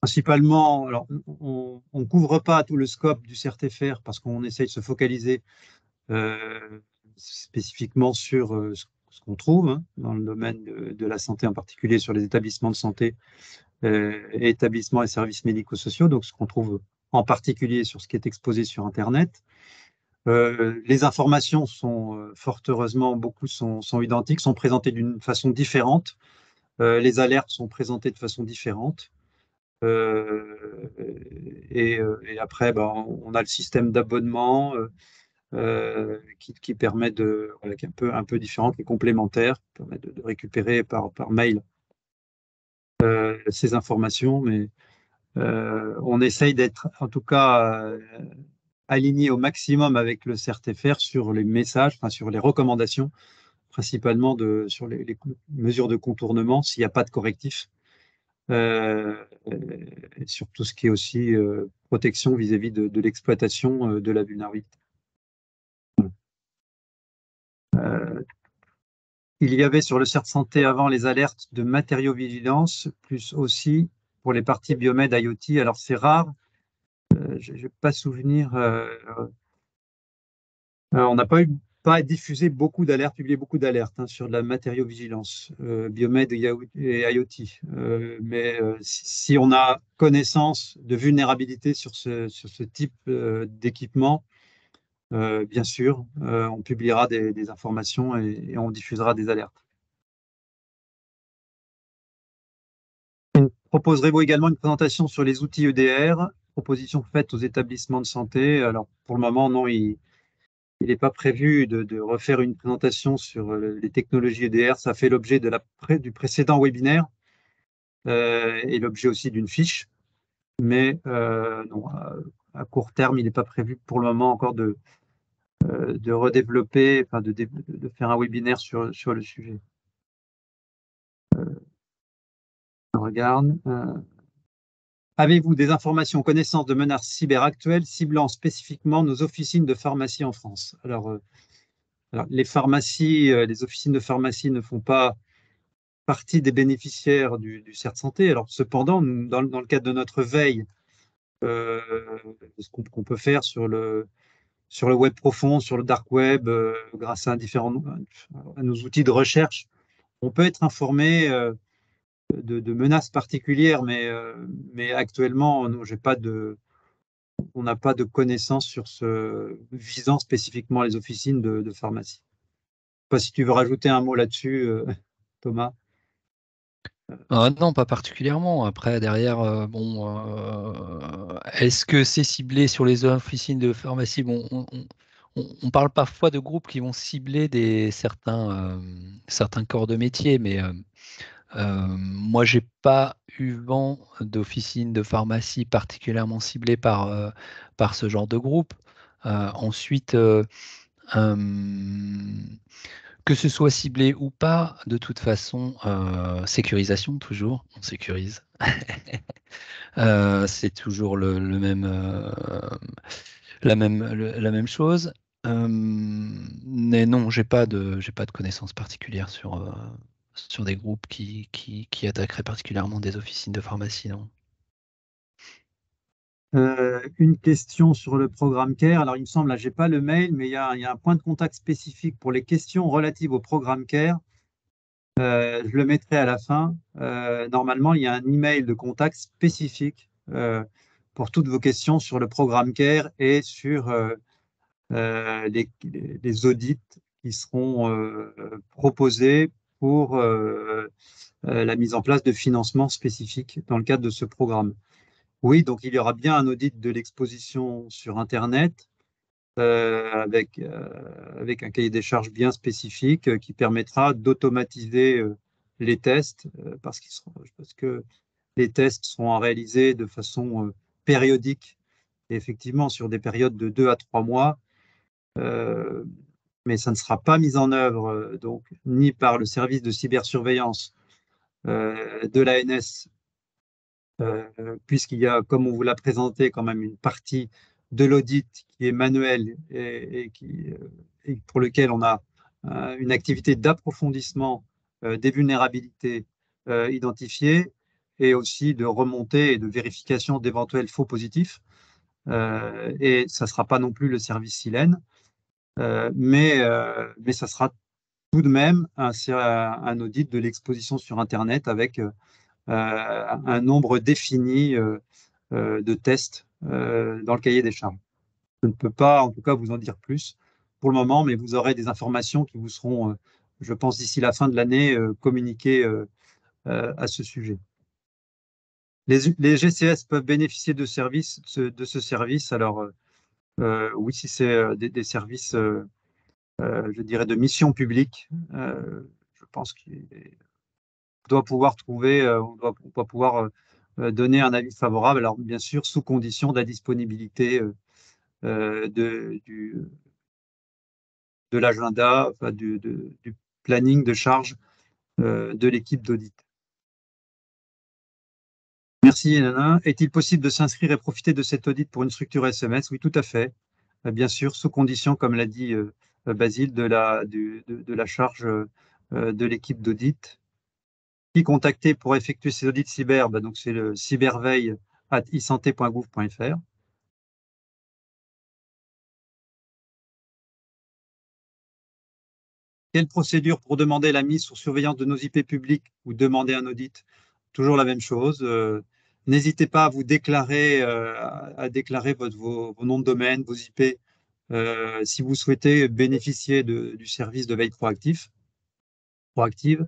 principalement, on ne couvre pas tout le scope du CRTFR parce qu'on essaye de se focaliser euh, spécifiquement sur euh, ce qu'on trouve hein, dans le domaine de, la santé, en particulier sur les établissements de santé, euh, établissements et services médico-sociaux, donc ce qu'on trouve en particulier sur ce qui est exposé sur Internet. les informations sont, fort heureusement, beaucoup sont identiques, sont présentées d'une façon différente. les alertes sont présentées de façon différente. Euh, euh, et, après, ben, on a le système d'abonnement euh, qui, permet de, est un peu, un peu différent, qui est complémentaire, qui permet de, récupérer par, par mail ces informations, mais on essaye d'être en tout cas aligné au maximum avec le CRTFR sur les messages, enfin sur les recommandations, principalement de, sur les mesures de contournement s'il n'y a pas de correctif. Euh, et sur tout ce qui est aussi euh, protection vis-à-vis de, l'exploitation euh, de la vulnérabilité. il y avait sur le CERT Santé avant les alertes de matériaux vigilance, plus aussi pour les parties biomède IoT. Alors c'est rare, je ne vais pas souvenir. on n'a pas eu pas diffuser beaucoup d'alertes, publier beaucoup d'alertes hein, sur de la matériovigilance, vigilance, euh, biomède et IoT. Euh, mais euh, si, on a connaissance de vulnérabilité sur ce, type d'équipement, bien sûr, on publiera des, informations et, on diffusera des alertes. Proposerez-vous également une présentation sur les outils EDR, proposition faite aux établissements de santé Alors, pour le moment, non, ils il n'est pas prévu de, refaire une présentation sur euh, les technologies EDR. Ça fait l'objet du précédent webinaire euh, et l'objet aussi d'une fiche. Mais euh, à, court terme, il n'est pas prévu pour le moment encore de, redévelopper, de, faire un webinaire sur, le sujet. regarde. Avez-vous des informations, connaissances de menaces cyber actuelles ciblant spécifiquement nos officines de pharmacie en France euh, alors, les pharmacies, euh, les officines de pharmacie ne font pas partie des bénéficiaires du, du CERT Santé. Alors, cependant, dans, le cadre de notre veille, euh, ce qu'on peut faire sur le, sur le web profond, sur le dark web, grâce à, différents, à nos outils de recherche, on peut être informé de, menaces particulières, mais, euh, mais actuellement, pas de, on n'a pas de connaissances sur ce visant spécifiquement les officines de, de pharmacie. Pas si tu veux rajouter un mot là-dessus, euh, Thomas. Euh. Ah non, pas particulièrement. Après, derrière, bon, est-ce que c'est ciblé sur les officines de pharmacie Bon, on, parle parfois de groupes qui vont cibler des certains certains corps de métier, mais euh, moi, j'ai pas eu vent d'officines de pharmacie particulièrement ciblée par, euh, par ce genre de groupe. Euh, ensuite, que ce soit ciblé ou pas, de toute façon, sécurisation toujours, on sécurise. c'est toujours le, même, la, même, la même chose. mais non, j'ai pas de, j'ai pas de connaissances particulières sur, sur des groupes qui, qui, attaqueraient particulièrement des officines de pharmacie, non euh, une question sur le programme CARE. Alors, il me semble, là, j'ai pas le mail, mais il y, a, un point de contact spécifique pour les questions relatives au programme CARE. Euh, je le mettrai à la fin. Euh, normalement, il y a un email de contact spécifique pour toutes vos questions sur le programme CARE et sur les, audits qui seront proposés pour euh, euh, la mise en place de financements spécifiques dans le cadre de ce programme. Oui, donc il y aura bien un audit de l'exposition sur Internet euh, avec, avec un cahier des charges bien spécifique qui permettra d'automatiser les tests parce, qu'ils seront, parce que les tests seront réaliser de façon périodique et effectivement sur des périodes de deux à trois mois mais ça ne sera pas mis en œuvre euh, donc ni par le service de cybersurveillance euh, de l'ANS, euh, puisqu'il y a, comme on vous l'a présenté, quand même une partie de l'audit qui est manuelle et, pour lequel on a une activité d'approfondissement des vulnérabilités identifiées et aussi de remontée et de vérification d'éventuels faux positifs. et ça ne sera pas non plus le service Silène. Euh, mais, euh, mais ça sera tout de même un, audit de l'exposition sur Internet avec euh, un nombre défini de tests dans le cahier des charges. Je ne peux pas, en tout cas, vous en dire plus pour le moment, mais vous aurez des informations qui vous seront, je pense, d'ici la fin de l'année, communiquées à ce sujet. Les, GCS peuvent bénéficier de, de ce service. Alors, euh, oui, si c'est euh, des, services, euh, je dirais, de mission publique, je pense qu'on doit pouvoir trouver, on doit, pouvoir donner un avis favorable. Alors, bien sûr, sous condition de la disponibilité de, l'agenda, du, planning de charge de l'équipe d'audit. Merci Nana. Est-il possible de s'inscrire et profiter de cet audit pour une structure SMS Oui, tout à fait. Euh, bien sûr, sous condition, comme l'a dit euh, euh, Basile, de la, charge de l'équipe d'audit. Qui contacter pour effectuer ces audits cyber bah, Donc c'est le cyberveille at Quelle procédure pour demander la mise sous surveillance de nos IP publiques ou demander un audit toujours la même chose. Euh, n'hésitez pas à vous déclarer, euh, à déclarer votre, vos, noms de domaine, vos IP, euh, si vous souhaitez bénéficier du service de veille proactif, proactive.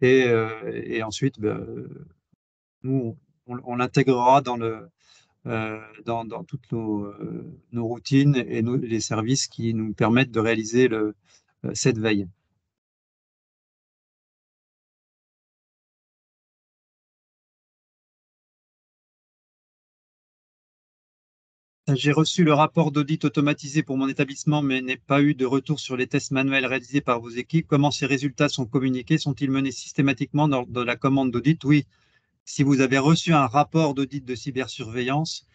Et, ensuite, ben, nous, on, l'intégrera dans toutes nos, routines et les services qui nous permettent de réaliser cette veille. J'ai reçu le rapport d'audit automatisé pour mon établissement, mais n'ai pas eu de retour sur les tests manuels réalisés par vos équipes. Comment ces résultats sont communiqués Sont-ils menés systématiquement dans la commande d'audit Oui. Si vous avez reçu un rapport d'audit de cybersurveillance,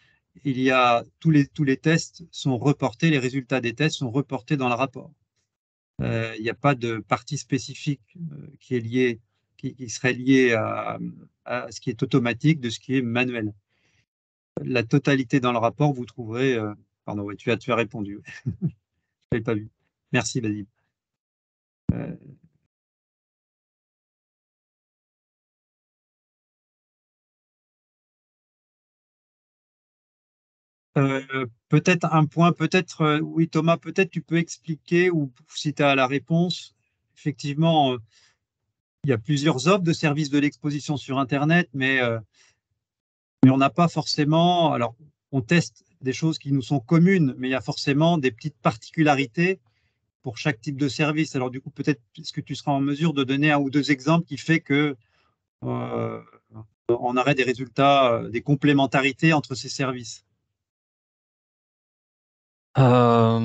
il tous les, tests sont reportés, les résultats des tests sont reportés dans le rapport. Euh, il n'y a pas de partie spécifique euh, qui, serait liée à ce qui est automatique de ce qui est manuel la totalité dans le rapport, vous trouverez. Euh, pardon, oui tu, as, tu répondu. Je ne pas vu. Merci, Vasile. Euh, euh, peut-être un point, peut-être, oui Thomas, peut-être tu peux expliquer, ou si tu as la réponse, effectivement, il y a plusieurs offres de services de l'exposition sur Internet, mais mais on n'a pas forcément. Alors, on teste des choses qui nous sont communes, mais il y a forcément des petites particularités pour chaque type de service. Alors, du coup, peut-être est-ce que tu seras en mesure de donner un ou deux exemples qui fait que euh, on aurait des résultats, euh, des complémentarités entre ces services. Euh,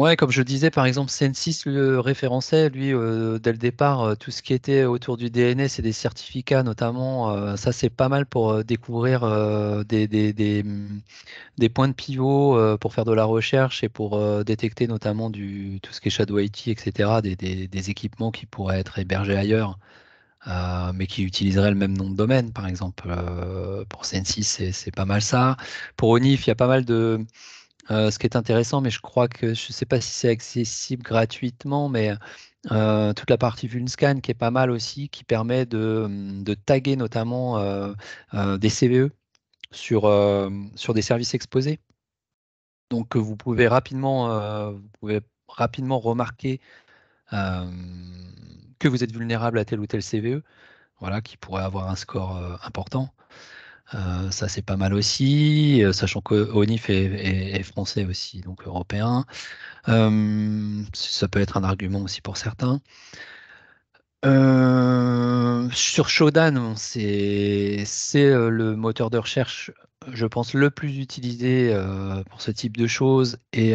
Ouais, comme je disais, par exemple, Sensis le référençait, lui, euh, dès le départ, euh, tout ce qui était autour du DNS et des certificats, notamment. Euh, ça, c'est pas mal pour découvrir des, points de pivot pour faire de la recherche et pour détecter notamment du, tout ce qui est Shadow IT, etc., des, équipements qui pourraient être hébergés ailleurs. mais qui utiliseraient le même nom de domaine, par exemple. pour Sensis, c'est pas mal ça. Pour Onif, il y a pas mal de, euh, ce qui est intéressant, mais je crois que je ne sais pas si c'est accessible gratuitement, mais euh, toute la partie VulnScan qui est pas mal aussi, qui permet de, mm, taguer notamment euh, des CVE sur, des services exposés. Donc vous pouvez rapidement, vous pouvez rapidement remarquer que vous êtes vulnérable à tel ou tel CVE, voilà, qui pourrait avoir un score important. Euh, ça, c'est pas mal aussi, euh, sachant que ONIF est, français aussi, donc européen. Euh, ça peut être un argument aussi pour certains. sur Shodan, c'est le moteur de recherche, je pense, le plus utilisé pour ce type de choses. Et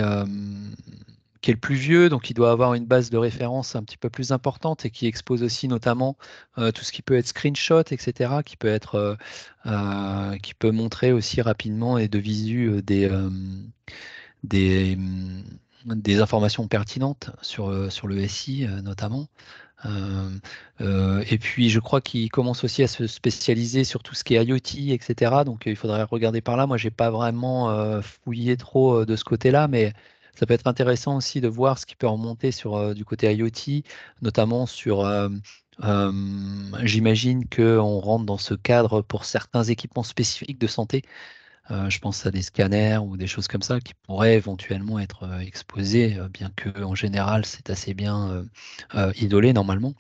qui est le plus vieux, donc il doit avoir une base de référence un petit peu plus importante et qui expose aussi notamment euh, tout ce qui peut être screenshot, etc., qui peut être, euh, euh, qui peut montrer aussi rapidement et de visu des, mm, des, informations pertinentes sur, sur le SI notamment. et puis, je crois qu'il commence aussi à se spécialiser sur tout ce qui est IoT, etc. Donc, il faudrait regarder par là. Moi, je n'ai pas vraiment fouillé trop de ce côté-là, mais ça peut être intéressant aussi de voir ce qui peut remonter sur euh, du côté IoT, notamment sur euh, j'imagine qu'on rentre dans ce cadre pour certains équipements spécifiques de santé. Euh, je pense à des scanners ou des choses comme ça qui pourraient éventuellement être exposés, bien que en général c'est assez bien euh, idolé normalement.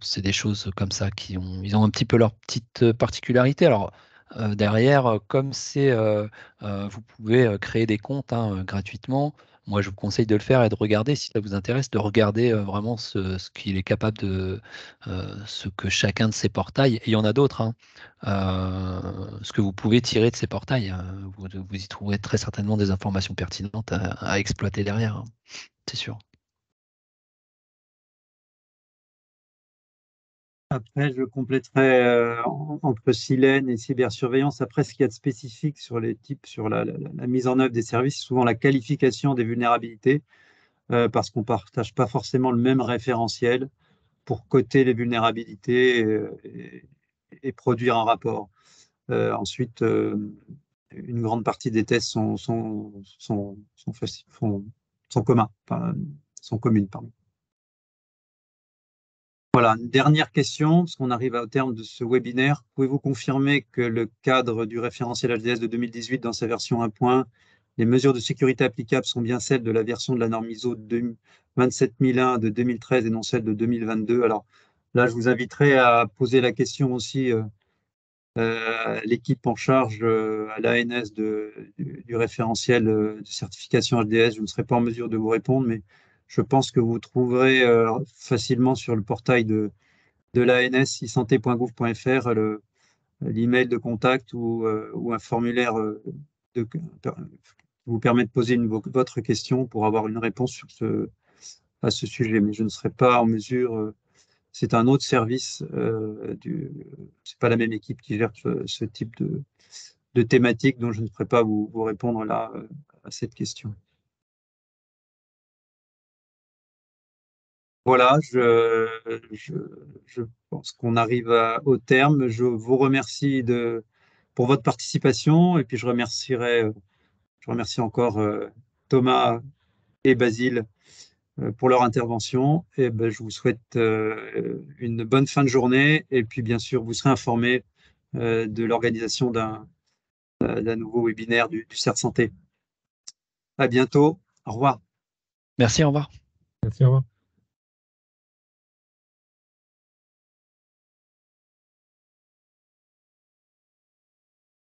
c'est des choses comme ça qui ont, ils ont un petit peu leur petite particularité. Alors, euh, derrière, euh, comme c'est, euh, vous pouvez créer des comptes hein, gratuitement. Moi, je vous conseille de le faire et de regarder, si ça vous intéresse, de regarder vraiment ce, qu'il est capable de, ce que chacun de ces portails, il y en a d'autres, hein, ce que vous pouvez tirer de ces portails. Hein, vous, y trouverez très certainement des informations pertinentes à, exploiter derrière, c'est sûr. Après, je compléterai euh, entre Silène et cybersurveillance. Après, ce qu'il y a de spécifique sur les types, sur la, mise en œuvre des services, souvent la qualification des vulnérabilités, euh, parce qu'on ne partage pas forcément le même référentiel pour coter les vulnérabilités euh, et, produire un rapport. ensuite, une grande partie des tests sont, sont, sont, communs. sont communes, pardon. Voilà, une dernière question, parce qu'on arrive au terme de ce webinaire. Pouvez-vous confirmer que le cadre du référentiel HDS de 2018 dans sa version 1.1, les mesures de sécurité applicables sont bien celles de la version de la norme ISO 27001 de 2013 et non celles de 2022 Alors là, je vous inviterai à poser la question aussi à euh, euh, l'équipe en charge euh, à l'ANS du, du, référentiel de certification HDS. Je ne serai pas en mesure de vous répondre, mais je pense que vous trouverez euh, facilement sur le portail de, de l'ANS santé.gouv.fr l'email de contact ou, euh, un formulaire euh, qui vous permet de poser votre question pour avoir une réponse à ce sujet. Mais je ne serai pas en mesure, c'est un autre service, ce c'est pas la même équipe qui gère ce, type de, thématique, donc je ne ferai pas vous, vous répondre là à cette question. Voilà, je, je, pense qu'on arrive au terme. Je vous remercie de, pour votre participation et puis je remercierai, je remercie encore euh, Thomas et Basile euh, pour leur intervention. Et ben, je vous souhaite euh, une bonne fin de journée et puis bien sûr, vous serez informés de l'organisation d'un nouveau webinaire du, du CERT Santé. À bientôt. Au revoir. Merci, au revoir. Merci, au revoir.